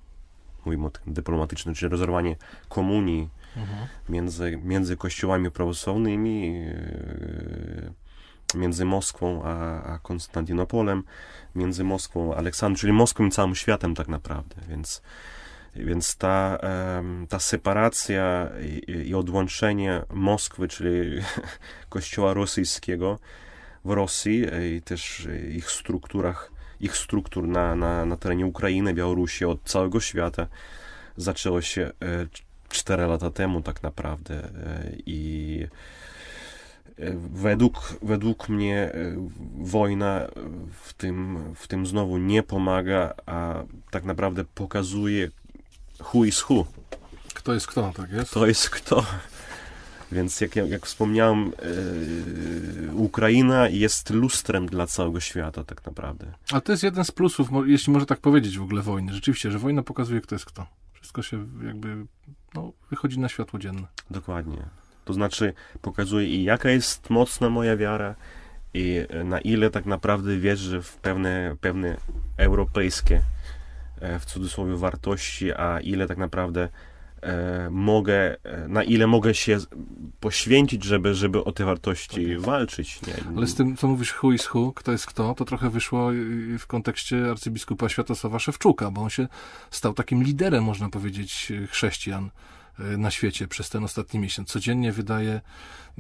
mówimy o tym dyplomatycznym, czyli rozerwanie komunii mhm. między, między kościołami prawosławnymi, e, między Moskwą a, a Konstantynopolem, między Moskwą a Aleksandrą, czyli Moskwą i całym światem tak naprawdę, więc więc ta, ta separacja i odłączenie Moskwy, czyli kościoła rosyjskiego w Rosji e, i też ich strukturach ich struktur na, na, na terenie Ukrainy, Białorusi, od całego świata. Zaczęło się 4 e, lata temu tak naprawdę e, i e, według, według mnie wojna w tym, w tym znowu nie pomaga, a tak naprawdę pokazuje who is who. Kto jest kto, tak jest? Kto jest kto. Więc jak, jak wspomniałem, yy, Ukraina jest lustrem dla całego świata tak naprawdę. Ale to jest jeden z plusów, jeśli można tak powiedzieć w ogóle wojny. Rzeczywiście, że wojna pokazuje kto jest kto. Wszystko się jakby no, wychodzi na światło dzienne. Dokładnie. To znaczy pokazuje i jaka jest mocna moja wiara i e, na ile tak naprawdę wierzę w pewne, pewne europejskie e, w cudzysłowie wartości, a ile tak naprawdę E, mogę, e, na ile mogę się poświęcić, żeby, żeby o te wartości walczyć. Nie? Ale z tym, co mówisz, who is who, kto jest kto, to trochę wyszło w kontekście arcybiskupa Światosława Szewczuka, bo on się stał takim liderem, można powiedzieć, chrześcijan e, na świecie przez ten ostatni miesiąc. Codziennie wydaje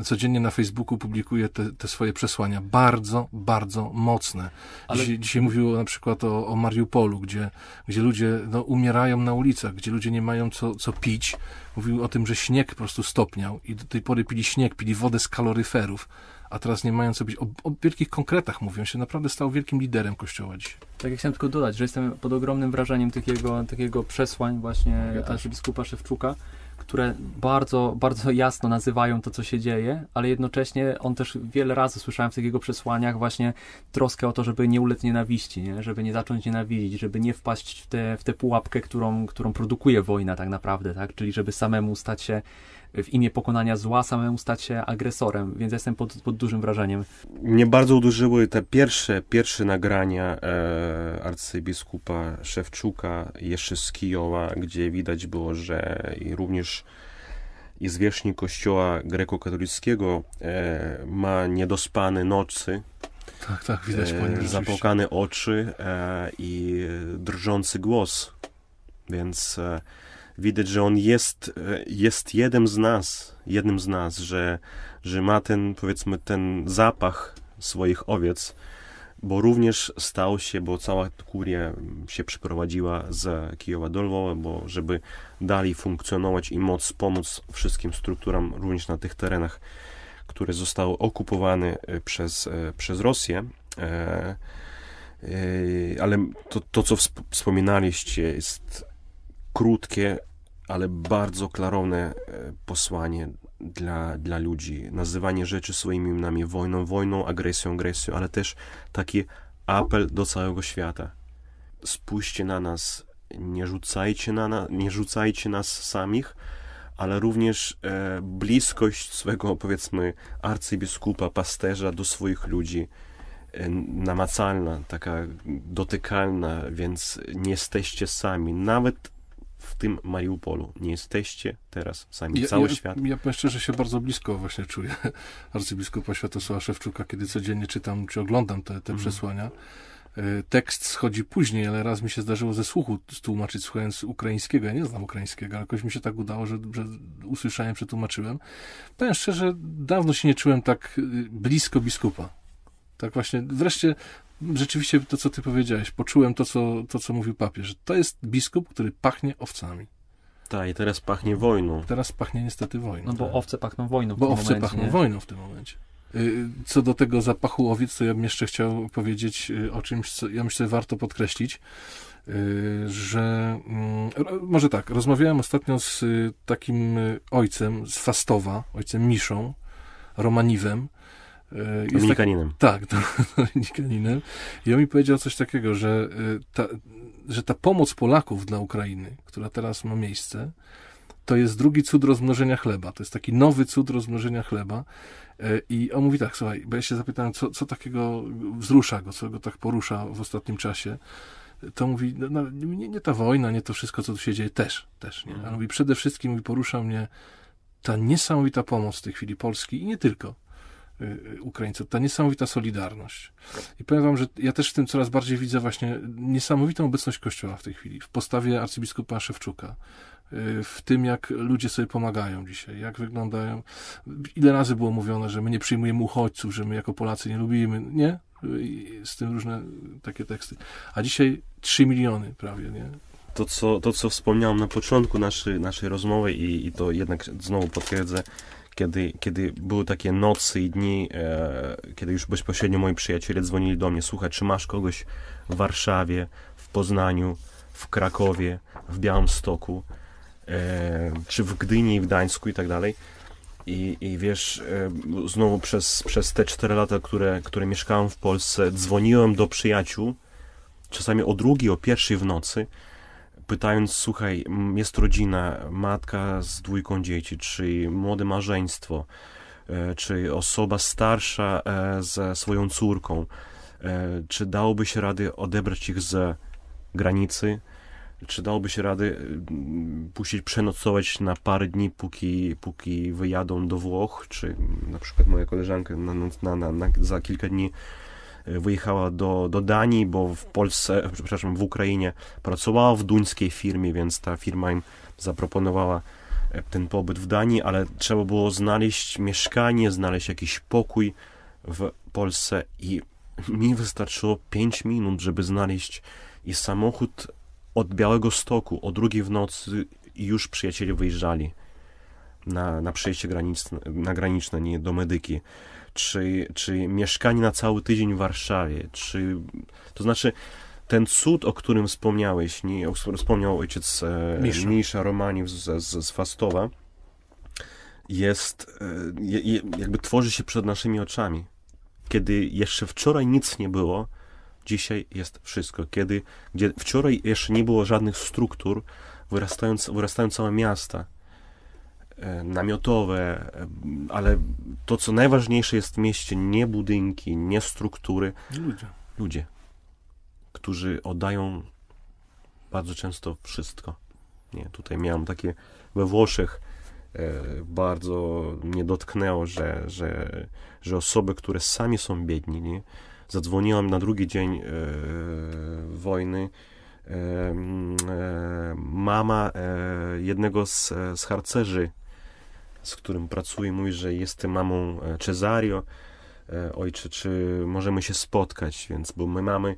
codziennie na Facebooku publikuje te, te swoje przesłania. Bardzo, bardzo mocne. Ale... Dzisiaj, dzisiaj mówiło na przykład o, o Mariupolu, gdzie, gdzie ludzie no, umierają na ulicach, gdzie ludzie nie mają co, co pić. Mówił o tym, że śnieg po prostu stopniał i do tej pory pili śnieg, pili wodę z kaloryferów a teraz nie mają co być. O, o, wielkich konkretach mówią się, naprawdę stał wielkim liderem Kościoła dziś. Tak, ja chciałem tylko dodać, że jestem pod ogromnym wrażeniem takiego jego, przesłań właśnie ja arcybiskupa Szewczuka, które bardzo, bardzo jasno nazywają to, co się dzieje, ale jednocześnie on też wiele razy słyszałem w tych jego przesłaniach właśnie troskę o to, żeby nie ulec nienawiści, nie? żeby nie zacząć nienawidzić, żeby nie wpaść w tę w pułapkę, którą, którą produkuje wojna tak naprawdę, tak? czyli żeby samemu stać się w imię pokonania zła samemu stać się agresorem, więc jestem pod, pod dużym wrażeniem. Mnie bardzo uderzyły te pierwsze, pierwsze nagrania e, arcybiskupa Szewczuka jeszcze z Kijowa, gdzie widać było, że również i zwierzchnik kościoła grekokatolickiego e, ma niedospane nocy, tak, tak, widać e, po Zapłakane oczy e, i drżący głos. Więc e, widać, że on jest, e, jest jednym z nas, jednym z nas, że, że ma ten, powiedzmy, ten zapach swoich owiec, bo również stał się, bo cała kuria się przeprowadziła z Kijowa do Lwowa, bo żeby dalej funkcjonować i móc pomóc wszystkim strukturom również na tych terenach, które zostały okupowane e, przez, e, przez Rosję. Ale to, to co wspominaliście, jest krótkie, ale bardzo klarowne e, posłanie dla, dla ludzi. Nazywanie rzeczy swoimi imionami wojną, wojną, agresją, agresją, ale też taki apel do całego świata. Spójrzcie na nas, nie rzucajcie, na, na nie rzucajcie nas samych, ale również e, bliskość swego, powiedzmy, arcybiskupa, pasterza do swoich ludzi e, namacalna, taka dotykalna, więc nie jesteście sami. Nawet w tym Mariupolu. Nie jesteście teraz sami. Ja, Cały ja, świat. Ja powiem szczerze, się bardzo blisko właśnie czuję arcybiskupa Światosława Szewczuka, kiedy codziennie czytam czy oglądam te, te mhm. przesłania. E, tekst schodzi później, ale raz mi się zdarzyło ze słuchu tłumaczyć słuchając ukraińskiego. Ja nie znam ukraińskiego, ale jakoś mi się tak udało, że, że usłyszałem, przetłumaczyłem. Powiem szczerze, dawno się nie czułem tak y, blisko biskupa. Tak właśnie, wreszcie rzeczywiście to, co ty powiedziałeś, poczułem to, co, to, co mówił papież. To jest biskup, który pachnie owcami. Tak, i teraz pachnie wojną. Teraz pachnie niestety wojną. No bo tak. owce pachną wojną w bo tym owce momencie, pachną nie? wojną w tym momencie. Y, co do tego zapachu owiec, to ja bym jeszcze chciał powiedzieć y, o czymś, co ja myślę warto podkreślić, y, że mm, może tak, rozmawiałem ostatnio z takim ojcem z Fastowa, ojcem Miszą, Romaniwem, Dominikaninem. Tak, tak, Dominikaninem. I on mi powiedział coś takiego, że y, ta, że ta pomoc Polaków dla Ukrainy, która teraz ma miejsce, to jest drugi cud rozmnożenia chleba. To jest taki nowy cud rozmnożenia chleba. E, I on mówi tak, słuchaj, bo ja się zapytałem, co, co takiego wzrusza go, co go tak porusza w ostatnim czasie. To mówi, no, no nie, nie ta wojna, nie to wszystko, co tu się dzieje, też, też, nie. Mhm. A on mówi, przede wszystkim mówi, porusza mnie ta niesamowita pomoc w tej chwili Polski i nie tylko Y, y, Ukraińców. Ta niesamowita solidarność. I powiem wam, że ja też w tym coraz bardziej widzę właśnie niesamowitą obecność Kościoła w tej chwili, w postawie arcybiskupa Szewczuka, y, w tym, jak ludzie sobie pomagają dzisiaj, jak wyglądają. Ile razy było mówione, że my nie przyjmujemy uchodźców, że my jako Polacy nie lubimy, nie? z tym różne takie teksty. A dzisiaj 3 miliony prawie, nie? To co, to, co wspomniałem na początku naszej, naszej rozmowy i, i to jednak znowu potwierdzę, kiedy, kiedy były takie nocy i dni, e, kiedy już bezpośrednio moi przyjaciele dzwonili do mnie, słuchaj, czy masz kogoś w Warszawie, w Poznaniu, w Krakowie, w Białymstoku, e, czy w Gdyni, w Gdańsku i tak dalej. I, I wiesz, e, znowu przez, przez te 4 lata, które, które mieszkałem w Polsce, dzwoniłem do przyjaciół, czasami o drugiej, o pierwszej w nocy, pytając, słuchaj, jest rodzina, matka z dwójką dzieci, czy młode małżeństwo, e, czy osoba starsza e, ze swoją córką, e, czy dałoby się rady odebrać ich z granicy, czy dałoby się rady mm, puścić przenocować na parę dni, póki, póki wyjadą do Włoch, czy na przykład moja koleżanka na, na, na, za kilka dni E, wyjechała do, do Danii, bo w Polsce, przepraszam, w Ukrainie pracowała w duńskiej firmie, więc ta firma im zaproponowała e, ten pobyt w Danii, ale trzeba było znaleźć mieszkanie, znaleźć jakiś pokój w Polsce i mi wystarczyło 5 minut, żeby znaleźć i samochód od Białego Stoku o drugiej w nocy i już przyjaciele wyjeżdżali na, na przejście graniczne, na graniczne, nie do medyki czy, czy mieszkanie na cały tydzień w Warszawie, czy to znaczy ten cud, o którym wspomniałeś, nie, o którym wspomniał ojciec e, Misza, Misza Romaniów z, z, z Fastowa, jest, e, je, jakby tworzy się przed naszymi oczami. Kiedy jeszcze wczoraj nic nie było, dzisiaj jest wszystko. Kiedy, gdzie wczoraj jeszcze nie było żadnych struktur, wyrastają, wyrastają całe miasta. E, namiotowe, e, ale to, co najważniejsze jest w mieście, nie budynki, nie struktury. Ludzie. Ludzie, którzy oddają bardzo często wszystko. Nie, tutaj miałem takie we Włoszech e, bardzo mnie dotknęło, że, że, że osoby, które sami są biedni, nie? zadzwoniłam na drugi dzień e, wojny. E, e, mama jednego z, z harcerzy z którym pracuję, mówi, że jestem mamą e, Cezario. E, ojcze, czy możemy się spotkać, więc, bo my mamy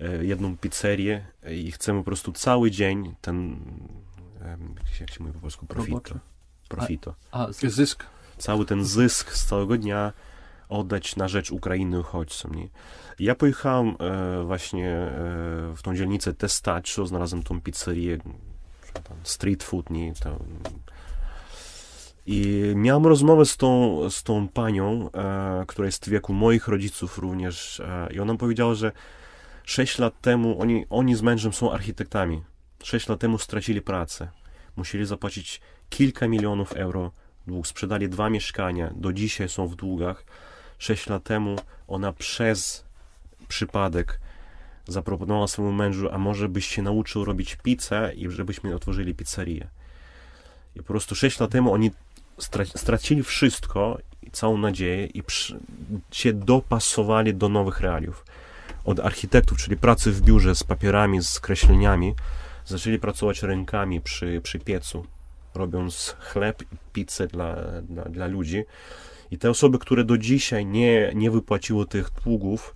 e, jedną pizzerię i chcemy po prostu cały dzień ten, jak się mówi po polsku, profito. Profito. A, a, zysk. Cały ten zysk z całego dnia oddać na rzecz Ukrainy uchodźcom. Ja pojechałem właśnie w tą dzielnicę Testaccio, znalazłem tą pizzerię, street food, nie? I miałam rozmowę z tą, z tą panią, e, która jest w wieku moich rodziców również, e, i ona powiedziała, że 6 lat temu oni, oni z mężem są architektami. 6 lat temu stracili pracę. Musieli zapłacić kilka milionów euro dług. Sprzedali dwa mieszkania, do dzisiaj są w długach. 6 lat temu ona przez przypadek zaproponowała swojemu mężu, a może byś się nauczył robić pizzę i żebyśmy otworzyli pizzerię. I po prostu 6 lat temu oni stracili wszystko i całą nadzieję i przy, się dopasowali do nowych realiów. Od architektów, czyli pracy w biurze z papierami, z kreśleniami, zaczęli pracować rękami przy, przy piecu, robiąc chleb i pizzę dla, dla, dla ludzi. I te osoby, które do dzisiaj nie, nie wypłaciły tych długów,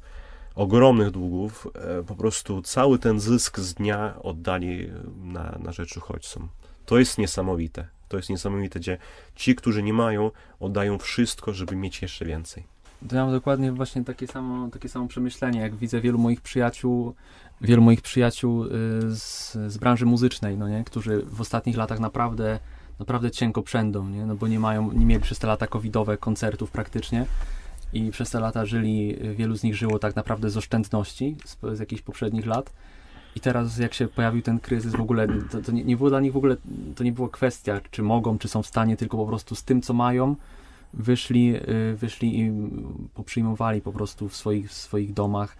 ogromnych długów, e, po prostu cały ten zysk z dnia oddali na, na rzecz uchodźcom. To jest niesamowite. To jest niesamowite, gdzie ci, którzy nie mają, oddają wszystko, żeby mieć jeszcze więcej. To ja mam dokładnie właśnie takie samo, takie samo przemyślenie, jak widzę wielu moich przyjaciół, wielu moich przyjaciół y, z, z branży muzycznej, no nie? którzy w ostatnich latach naprawdę, naprawdę cienko przędą, nie? No bo nie mają, nie mieli przez te lata covidowe koncertów praktycznie i przez te lata żyli, wielu z nich żyło tak naprawdę z oszczędności z, z jakichś poprzednich lat i teraz jak się pojawił ten kryzys w ogóle, to, to nie, nie, było dla nich w ogóle, to nie było kwestia, czy mogą, czy są w stanie, tylko po prostu z tym, co mają, wyszli, y, wyszli i poprzyjmowali po prostu w swoich, w swoich domach,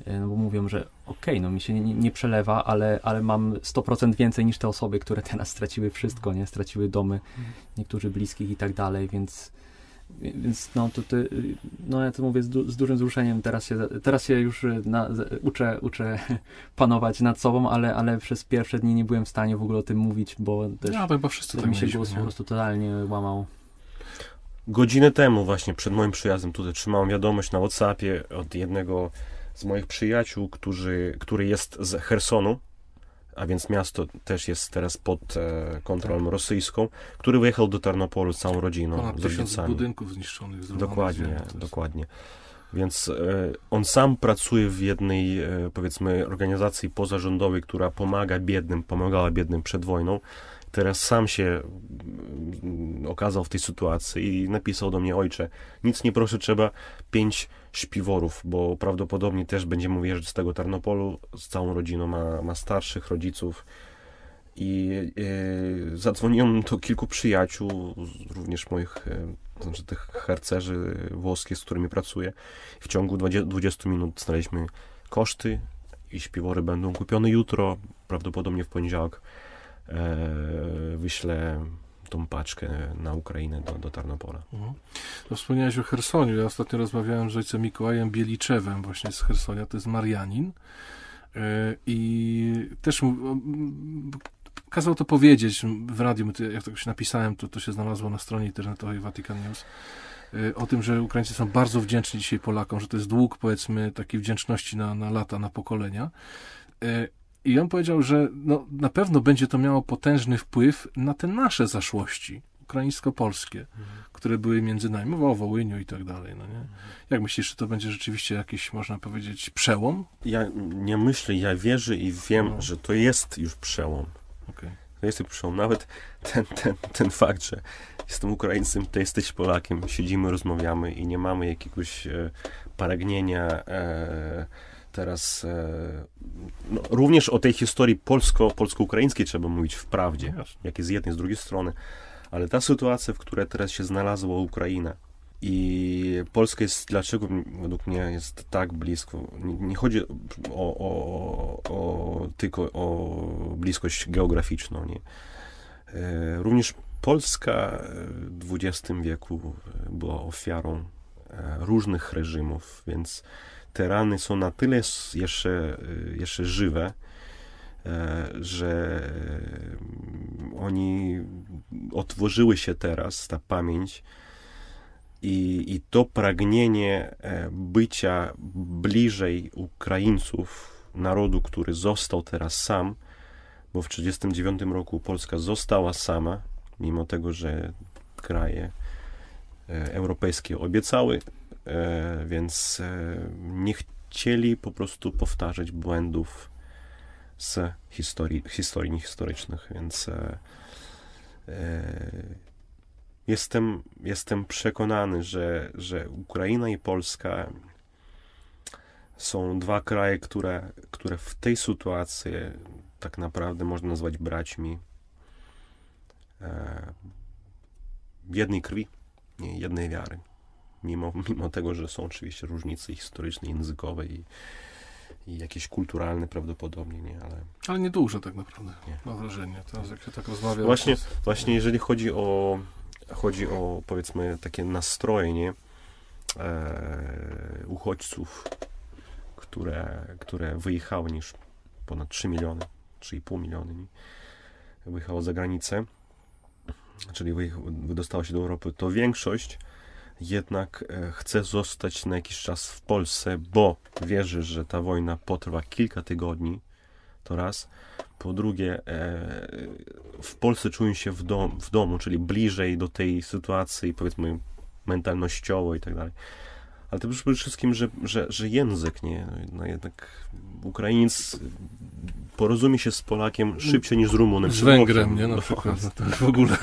y, no bo mówią, że okej, okay, no mi się nie, nie, przelewa, ale, ale mam 100% więcej niż te osoby, które teraz straciły wszystko, nie? Straciły domy, mhm. niektórzy bliskich i tak dalej, więc więc no to ty, no ja to mówię z, du z dużym wzruszeniem, teraz się, teraz się już y, na, uczę, uczę panować nad sobą, ale, ale przez pierwsze dni nie byłem w stanie w ogóle o tym mówić, bo też no, bo wszyscy to tak mi się głos po prostu totalnie łamał. Godzinę temu właśnie, przed moim przyjazdem tutaj trzymałem wiadomość na Whatsappie od jednego z moich przyjaciół, którzy, który jest z Hersonu a więc miasto też jest teraz pod e, kontrolą tak. rosyjską, który wyjechał do Tarnopolu z całą rodziną. Ponad tysiąc budynków zniszczonych. Dokładnie, dokładnie. Więc e, on sam pracuje w jednej, e, powiedzmy, organizacji pozarządowej, która pomaga biednym, pomagała biednym przed wojną. Teraz sam się mm, okazał w tej sytuacji i napisał do mnie, ojcze, nic nie proszę, trzeba pięć śpiworów, bo prawdopodobnie też będziemy wjeżdżać z tego Tarnopolu, z całą rodziną, ma, ma starszych rodziców, i e, zadzwoniłem do kilku przyjaciół, również moich, e, znaczy tych harcerzy włoskich, z którymi pracuję. W ciągu 20, 20 minut znaleźliśmy koszty i śpiwory będą kupione jutro, prawdopodobnie w poniedziałek. E, wyślę tą paczkę na Ukrainę do, do Tarnopola. Mhm. No, wspomniałeś o Hersoniu. Ja ostatnio rozmawiałem z ojcem Mikołajem Bieliczewem właśnie z Hersonia, to jest Marianin. E, I też kazał to powiedzieć w radiu, jak to się napisałem, to, to się znalazło na stronie internetowej Vatican News e, o tym, że Ukraińcy są bardzo wdzięczni dzisiaj Polakom, że to jest dług, powiedzmy, takiej wdzięczności na, na lata, na pokolenia. I on powiedział, że no, na pewno będzie to miało potężny wpływ na te nasze zaszłości, ukraińsko-polskie, mhm. które były między nami, mowa o Wołyniu i tak dalej. No nie? Mhm. Jak myślisz, czy to będzie rzeczywiście jakiś, można powiedzieć, przełom? Ja nie myślę, ja wierzę i wiem, no. że to jest już przełom. Okay. To jest już przełom. Nawet ten, ten, ten fakt, że jestem Ukraińcem, ty jesteś Polakiem, siedzimy, rozmawiamy i nie mamy jakiegoś e, e, teraz e, no, również o tej historii polsko-polsko-ukraińskiej trzeba mówić w prawdzie, jak jest z jednej, z drugiej strony, ale ta sytuacja, w której teraz się znalazła Ukraina i Polska jest, dlaczego według mnie jest tak blisko, nie, nie chodzi o, o, o, tylko o bliskość geograficzną, nie. E, również Polska w XX wieku była ofiarą e, różnych reżimów, więc te rany są na tyle jeszcze, y, jeszcze żywe, e, że mm, oni otworzyły się teraz, ta pamięć i, i to pragnienie e, bycia bliżej Ukraińców, narodu, który został teraz sam, bo w 1939 roku Polska została sama, mimo tego, że kraje e, europejskie obiecały E, więc e, nie chcieli po prostu powtarzać błędów z historii, historii niehistorycznych, więc e, jestem, jestem przekonany, że, że Ukraina i Polska są dwa kraje, które, które w tej sytuacji tak naprawdę można nazwać braćmi jednej krwi, jednej wiary mimo, mimo tego, że są oczywiście różnice historyczne, językowe i, i jakieś kulturalne prawdopodobnie, nie, ale... Ale nieduże tak naprawdę, nie. mam wrażenie, teraz jak się tak rozmawia... Właśnie, to... właśnie jeżeli chodzi o, chodzi o powiedzmy takie nastroje, nie, e, uchodźców, które, które wyjechały niż ponad 3 miliony, 3,5 miliony, nie? wyjechało za granicę, czyli wydostało się do Europy, to większość jednak e, chce zostać na jakiś czas w Polsce, bo wierzy, że ta wojna potrwa kilka tygodni. To raz. Po drugie, e, w Polsce czują się w, dom, w domu, czyli bliżej do tej sytuacji, powiedzmy, mentalnościowo i tak dalej. Ale to przede wszystkim, że, że, że język nie. No jednak Ukrainiec porozumie się z Polakiem szybciej niż z Rumunem. Z Węgrem, nie? Na no. przykład. tak w ogóle.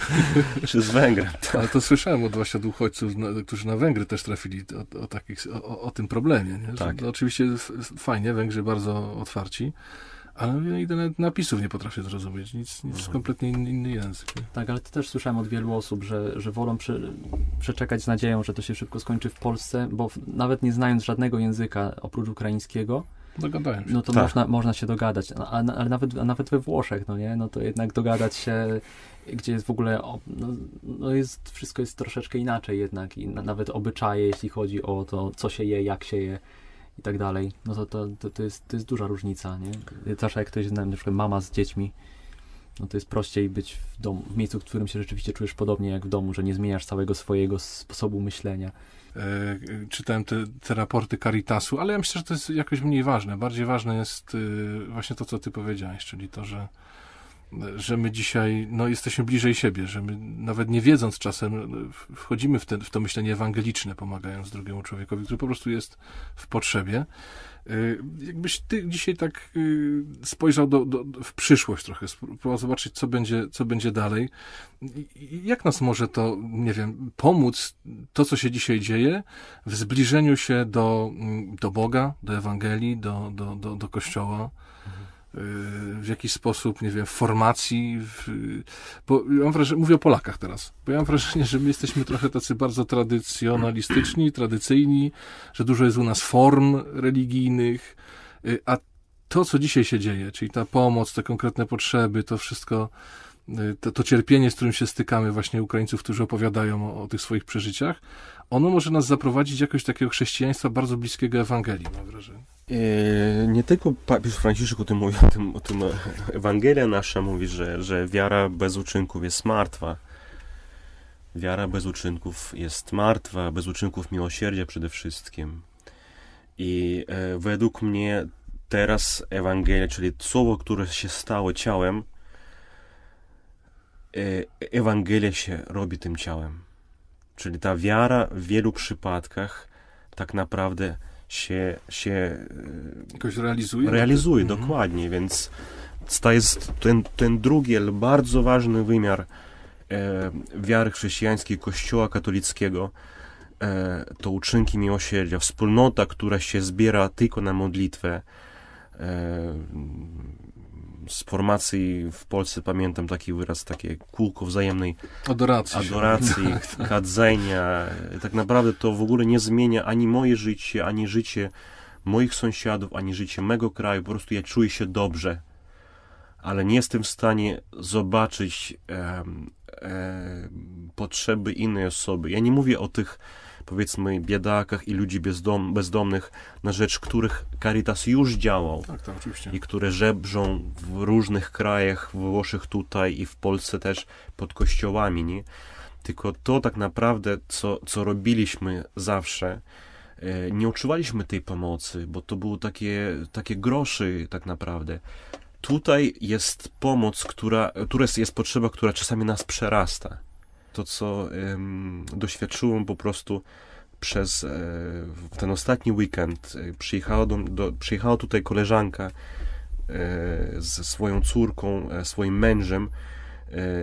Czy z Węgrem. Tak. Ale to słyszałem od właśnie od uchodźców, którzy na Węgry też trafili o, o takich, o, o, tym problemie. Nie? tak. oczywiście fajnie, Węgrzy bardzo otwarci. Ale ja no idę napisów nie potrafię zrozumieć, nic, nic no. kompletnie inny, inny język. Tak, ale to też słyszałem od wielu osób, że, że wolą przy, przeczekać z nadzieją, że to się szybko skończy w Polsce, bo w, nawet nie znając żadnego języka oprócz ukraińskiego, Dogadałem się. No to tak. można, można się dogadać, no, ale, no, ale nawet, nawet we Włoszech, no nie, no to jednak dogadać się, gdzie jest w ogóle, no, no jest, wszystko jest troszeczkę inaczej jednak i na, nawet obyczaje, jeśli chodzi o to, co się je, jak się je i tak dalej, no to, to, to, to, jest, to jest duża różnica, nie. Zawsze jak ktoś, na przykład mama z dziećmi, no to jest prościej być w domu, w miejscu, w którym się rzeczywiście czujesz podobnie jak w domu, że nie zmieniasz całego swojego sposobu myślenia. E, czytałem te, te raporty Caritasu, ale ja myślę, że to jest jakoś mniej ważne. Bardziej ważne jest e, właśnie to, co ty powiedziałeś, czyli to, że że my dzisiaj no, jesteśmy bliżej siebie, że my nawet nie wiedząc czasem wchodzimy w, te, w to myślenie ewangeliczne, pomagając drugiemu człowiekowi, który po prostu jest w potrzebie. Y, jakbyś ty dzisiaj tak y, spojrzał do, do, w przyszłość trochę, spróbował zobaczyć, co będzie, co będzie dalej. Jak nas może to, nie wiem, pomóc, to co się dzisiaj dzieje, w zbliżeniu się do, mm, do Boga, do Ewangelii, do, do, do, do Kościoła? w jakiś sposób, nie wiem, formacji, w, bo ja mam wrażenie, mówię o Polakach teraz, bo ja mam wrażenie, że my jesteśmy trochę tacy bardzo tradycjonalistyczni, tradycyjni, że dużo jest u nas form religijnych, y, a to, co dzisiaj się dzieje, czyli ta pomoc, te konkretne potrzeby, to wszystko, y, to, to cierpienie, z którym się stykamy właśnie Ukraińców, którzy opowiadają o, o tych swoich przeżyciach, ono może nas zaprowadzić jakoś takiego chrześcijaństwa bardzo bliskiego Ewangelii, mam wrażenie. Yy, nie tylko papież Franciszek o tym mówi, o tym, o tym e, Ewangelia nasza mówi, że, że wiara bez uczynków jest martwa. Wiara bez uczynków jest martwa, bez uczynków miłosierdzia przede wszystkim. I e, według mnie teraz Ewangelia, czyli słowo, które się stało ciałem, e, Ewangelia się robi tym ciałem. Czyli ta wiara w wielu przypadkach tak naprawdę się, się e, Jakoś realizuje. Realizuje, mhm. dokładnie, więc to jest ten, ten drugi, bardzo ważny wymiar e, wiary chrześcijańskiej Kościoła katolickiego e, to uczynki miłosierdzia, wspólnota, która się zbiera tylko na modlitwę. E, z formacji w Polsce pamiętam taki wyraz, takie kółko wzajemnej adoracji, adoracji tak, tak. kadzenia. Tak naprawdę to w ogóle nie zmienia ani moje życie, ani życie moich sąsiadów, ani życie mego kraju. Po prostu ja czuję się dobrze, ale nie jestem w stanie zobaczyć e, e, potrzeby innej osoby. Ja nie mówię o tych powiedzmy biedakach i ludzi bezdom, bezdomnych, na rzecz których Caritas już działał. Tak, tak, oczywiście. I które żebrzą w różnych krajach, w Włoszech tutaj i w Polsce też pod kościołami, nie? Tylko to tak naprawdę, co, co robiliśmy zawsze, e, nie odczuwaliśmy tej pomocy, bo to były takie, takie groszy tak naprawdę. Tutaj jest pomoc, która, która jest potrzeba, która czasami nas przerasta to, co doświadczyłem po prostu przez e, ten ostatni weekend. E, przyjechała, do, do, przyjechała tutaj koleżanka ze swoją córką, e, swoim mężem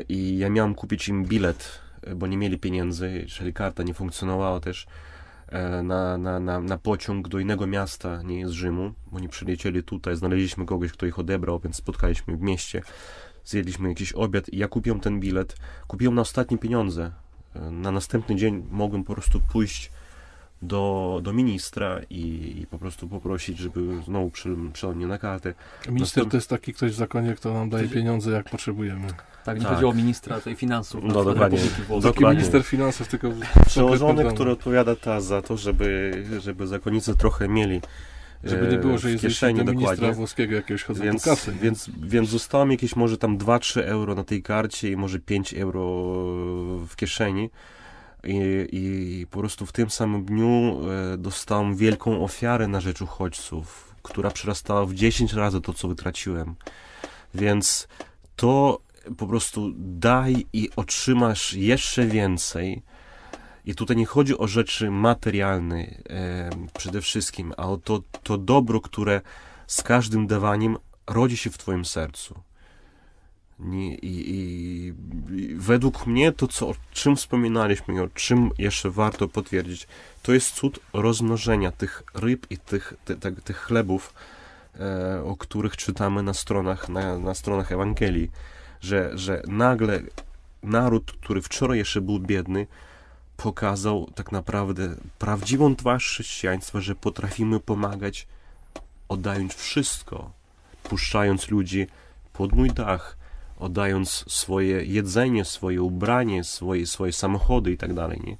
i ja miałam kupić im bilet, bo nie mieli pieniędzy, czyli karta nie funkcjonowała też na, na, na, na pociąg do innego miasta, nie z Rzymu. Oni przylecieli tutaj, znaleźliśmy kogoś, kto ich odebrał, więc spotkaliśmy w mieście zjedliśmy jakiś obiad i ja kupiłem ten bilet, kupiłem na ostatnie pieniądze. E, na następny dzień mogłem po prostu pójść do, do ministra i, i, po prostu poprosić, żeby znowu przelał mnie na kartę. Minister Następ... to jest taki ktoś w zakonie, kto nam daje pieniądze, jak potrzebujemy. Tak, nie tak. chodziło o ministra tej finansów. No, dokładnie. Taki minister finansów, tylko... Przełożony, który odpowiada ta za to, żeby, żeby zakonnicy trochę mieli żeby nie e, było, że jest kieszeni ministra włoskiego jakiegoś chodzenia więc, po kasy. Więc, więc zostało mi jakieś może tam 2-3 euro na tej karcie i może 5 euro w kieszeni. I, I po prostu w tym samym dniu e, dostałem wielką ofiarę na rzecz uchodźców, która przerastała w 10 razy to, co wytraciłem. Więc to po prostu daj i otrzymasz jeszcze więcej i tutaj nie chodzi o rzeczy materialne e, przede wszystkim, a o to, to dobro, które z każdym dawaniem rodzi się w Twoim sercu. Nie, i, i, i, według mnie to, co, o czym wspominaliśmy i o czym jeszcze warto potwierdzić, to jest cud rozmnożenia tych ryb i tych, te, te, tych chlebów, e, o których czytamy na stronach, na, na stronach Ewangelii, że, że nagle naród, który wczoraj jeszcze był biedny, pokazał tak naprawdę prawdziwą twarz chrześcijaństwa, że potrafimy pomagać, oddając wszystko, puszczając ludzi pod mój dach, oddając swoje jedzenie, swoje ubranie, swoje, swoje samochody i tak dalej, nie?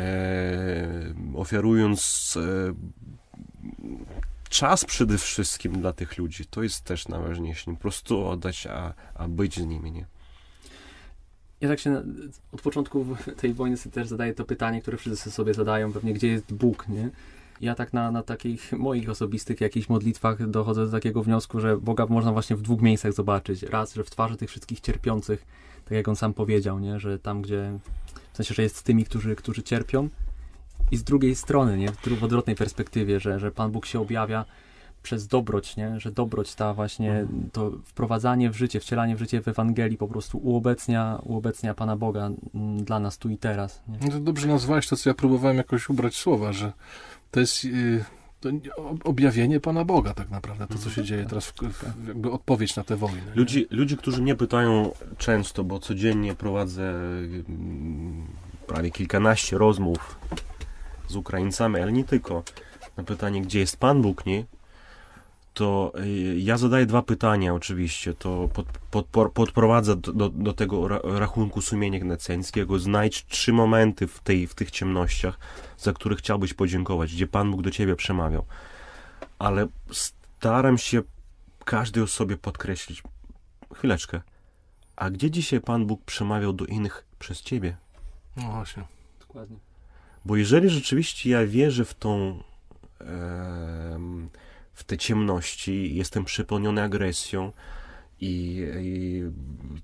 E, ofiarując e, czas przede wszystkim dla tych ludzi, to jest też najważniejsze, nie po prostu oddać, a, a być z nimi, nie? ja tak się od początku tej wojny też zadaję to pytanie, które wszyscy sobie zadają, pewnie gdzie jest Bóg, nie? Ja tak na, na takich moich osobistych jakichś modlitwach dochodzę do takiego wniosku, że Boga można właśnie w dwóch miejscach zobaczyć. Raz, że w twarzy tych wszystkich cierpiących, tak jak on sam powiedział, nie? że tam gdzie, w sensie, że jest z tymi, którzy, którzy cierpią i z drugiej strony, nie? w odwrotnej perspektywie, że, że Pan Bóg się objawia przez dobroć, nie? że dobroć ta właśnie, mhm. to wprowadzanie w życie, wcielanie w życie w Ewangelii po prostu uobecnia, uobecnia Pana Boga mm, dla nas tu i teraz. Nie? No dobrze nazwałeś to, co ja próbowałem jakoś ubrać słowa, że to jest yy, to objawienie Pana Boga tak naprawdę, to co się mhm. dzieje tak. teraz, w, w, jakby odpowiedź na te wojny. Ludzi, ludzi, którzy mnie pytają często, bo codziennie prowadzę mm, prawie kilkanaście rozmów z Ukraińcami, ale nie tylko, na pytanie, gdzie jest Pan Bóg, nie? to y, ja zadaję dwa pytania oczywiście, to pod, pod, podprowadza do, do, tego rachunku sumienia gnaceńskiego. Znajdź trzy momenty w, tej, w tych ciemnościach, za których chciałbyś podziękować, gdzie Pan Bóg do Ciebie przemawiał. Ale staram się każdej osobie podkreślić, chwileczkę, a gdzie dzisiaj Pan Bóg przemawiał do innych przez Ciebie? No właśnie. Dokładnie. Bo jeżeli rzeczywiście ja wierzę w tą w te ciemności, jestem przepełniony agresją i, i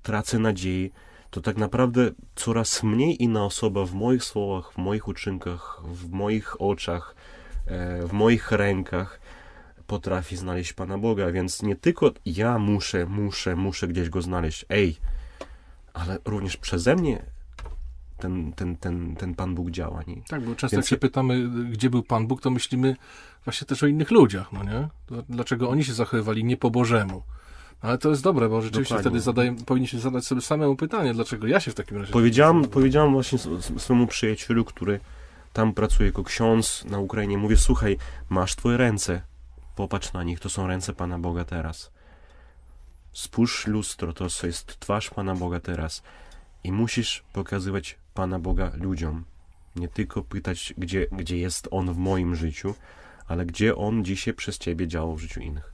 tracę nadziei, to tak naprawdę coraz mniej inna osoba w moich słowach, w moich uczynkach, w moich oczach, e, w moich rękach potrafi znaleźć Pana Boga, więc nie tylko ja muszę, muszę, muszę gdzieś go znaleźć, ej, ale również przeze mnie ten, ten, ten, ten Pan Bóg działa. Nie? Tak, bo często Więc... jak się pytamy, gdzie był Pan Bóg, to myślimy właśnie też o innych ludziach, no nie? Dlaczego oni się zachowywali nie po Bożemu? No, ale to jest dobre, bo rzeczywiście Dokładnie. wtedy powinniśmy zadać sobie samemu pytanie, dlaczego ja się w takim razie... Powiedziałam, powiedziałam właśnie swemu przyjacielu, który tam pracuje jako ksiądz na Ukrainie, mówię, słuchaj, masz twoje ręce, popatrz na nich, to są ręce Pana Boga teraz. Spójrz lustro, to jest twarz Pana Boga teraz. I musisz pokazywać Pana Boga ludziom. Nie tylko pytać, gdzie, gdzie jest On w moim życiu, ale gdzie On dzisiaj przez Ciebie działał w życiu innych.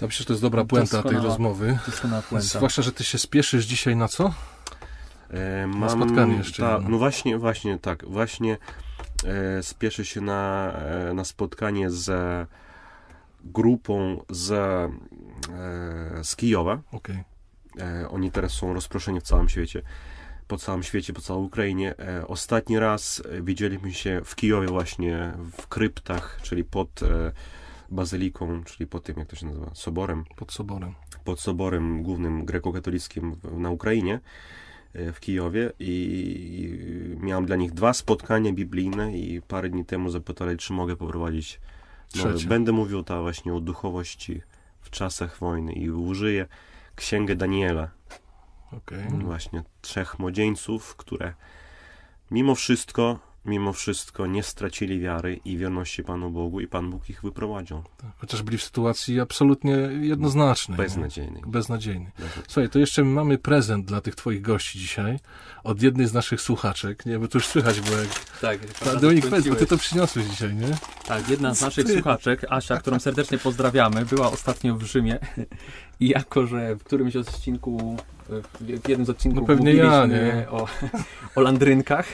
Ja myślę, że to jest dobra puenta tej rozmowy. Zwłaszcza, że ty się spieszysz dzisiaj na co? E, mam, na spotkanie jeszcze. Ta, no właśnie, właśnie tak. Właśnie e, spieszę się na, e, na spotkanie z grupą z, e, z Kijowa. Okay. E, oni teraz są rozproszeni w całym świecie po całym świecie, po całej Ukrainie. E, ostatni raz e, widzieliśmy się w Kijowie właśnie w kryptach, czyli pod e, bazyliką, czyli pod tym, jak to się nazywa, soborem. Pod soborem. Pod soborem głównym grekokatolickim na Ukrainie w Kijowie i miałem dla nich dwa spotkania biblijne i parę dni temu zapytali, czy mogę poprowadzić. No, będę mówił ta właśnie o duchowości w czasach wojny i użyję Księgę Daniela Okay. No właśnie trzech młodzieńców, które mimo wszystko, mimo wszystko nie stracili wiary i wierności Panu Bogu i Pan Bóg ich wyprowadził. Tak, chociaż byli w sytuacji absolutnie jednoznacznej. Beznadziejnej. Nie? Beznadziejnej. Słuchaj, to jeszcze mamy prezent dla tych twoich gości dzisiaj od jednej z naszych słuchaczek, nie? Bo to już słychać było jak... Tak. Ta, nich powiedz, bo ty to przyniosłeś dzisiaj, nie? Tak, jedna z naszych słuchaczek, Asia, którą serdecznie pozdrawiamy, była ostatnio w Rzymie i jako, że w którymś odcinku, w jednym z odcinków no pewnie ja, nie? O, o landrynkach,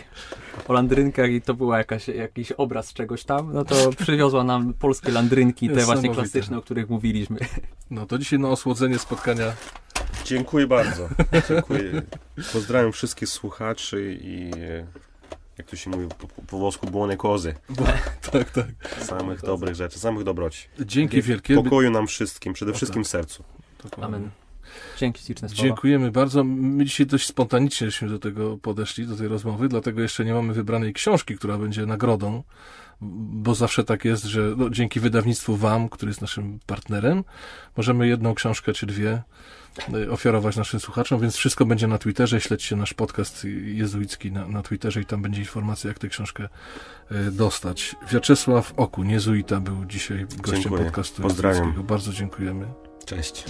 o landrynkach i to była jakaś, jakiś obraz czegoś tam, no to przywiozła nam polskie landrynki, te właśnie klasyczne, o których mówiliśmy. No to dzisiaj na osłodzenie spotkania. Dziękuję bardzo. Dziękuję. Pozdrawiam wszystkich słuchaczy i jak to się mówi po, po włosku, błone kozy. tak, tak. Samych dobrych rzeczy, samych dobroci. Dzięki wielkie. Pokoju nam wszystkim, przede wszystkim sercu. Amen. Dzięki śliczne słowa. Dziękujemy bardzo. My dzisiaj dość spontanicznie do tego podeszli, do tej rozmowy, dlatego jeszcze nie mamy wybranej książki, która będzie nagrodą, bo zawsze tak jest, że no, dzięki wydawnictwu Wam, który jest naszym partnerem, możemy jedną książkę czy dwie e, ofiarować naszym słuchaczom, więc wszystko będzie na Twitterze. Śledźcie nasz podcast jezuicki na, na Twitterze i tam będzie informacja, jak tę książkę e, dostać. Wiaczesław Oku, jezuita, był dzisiaj gościem Dziękuję. podcastu. Pozdrawiam. Bardzo dziękujemy. Cześć.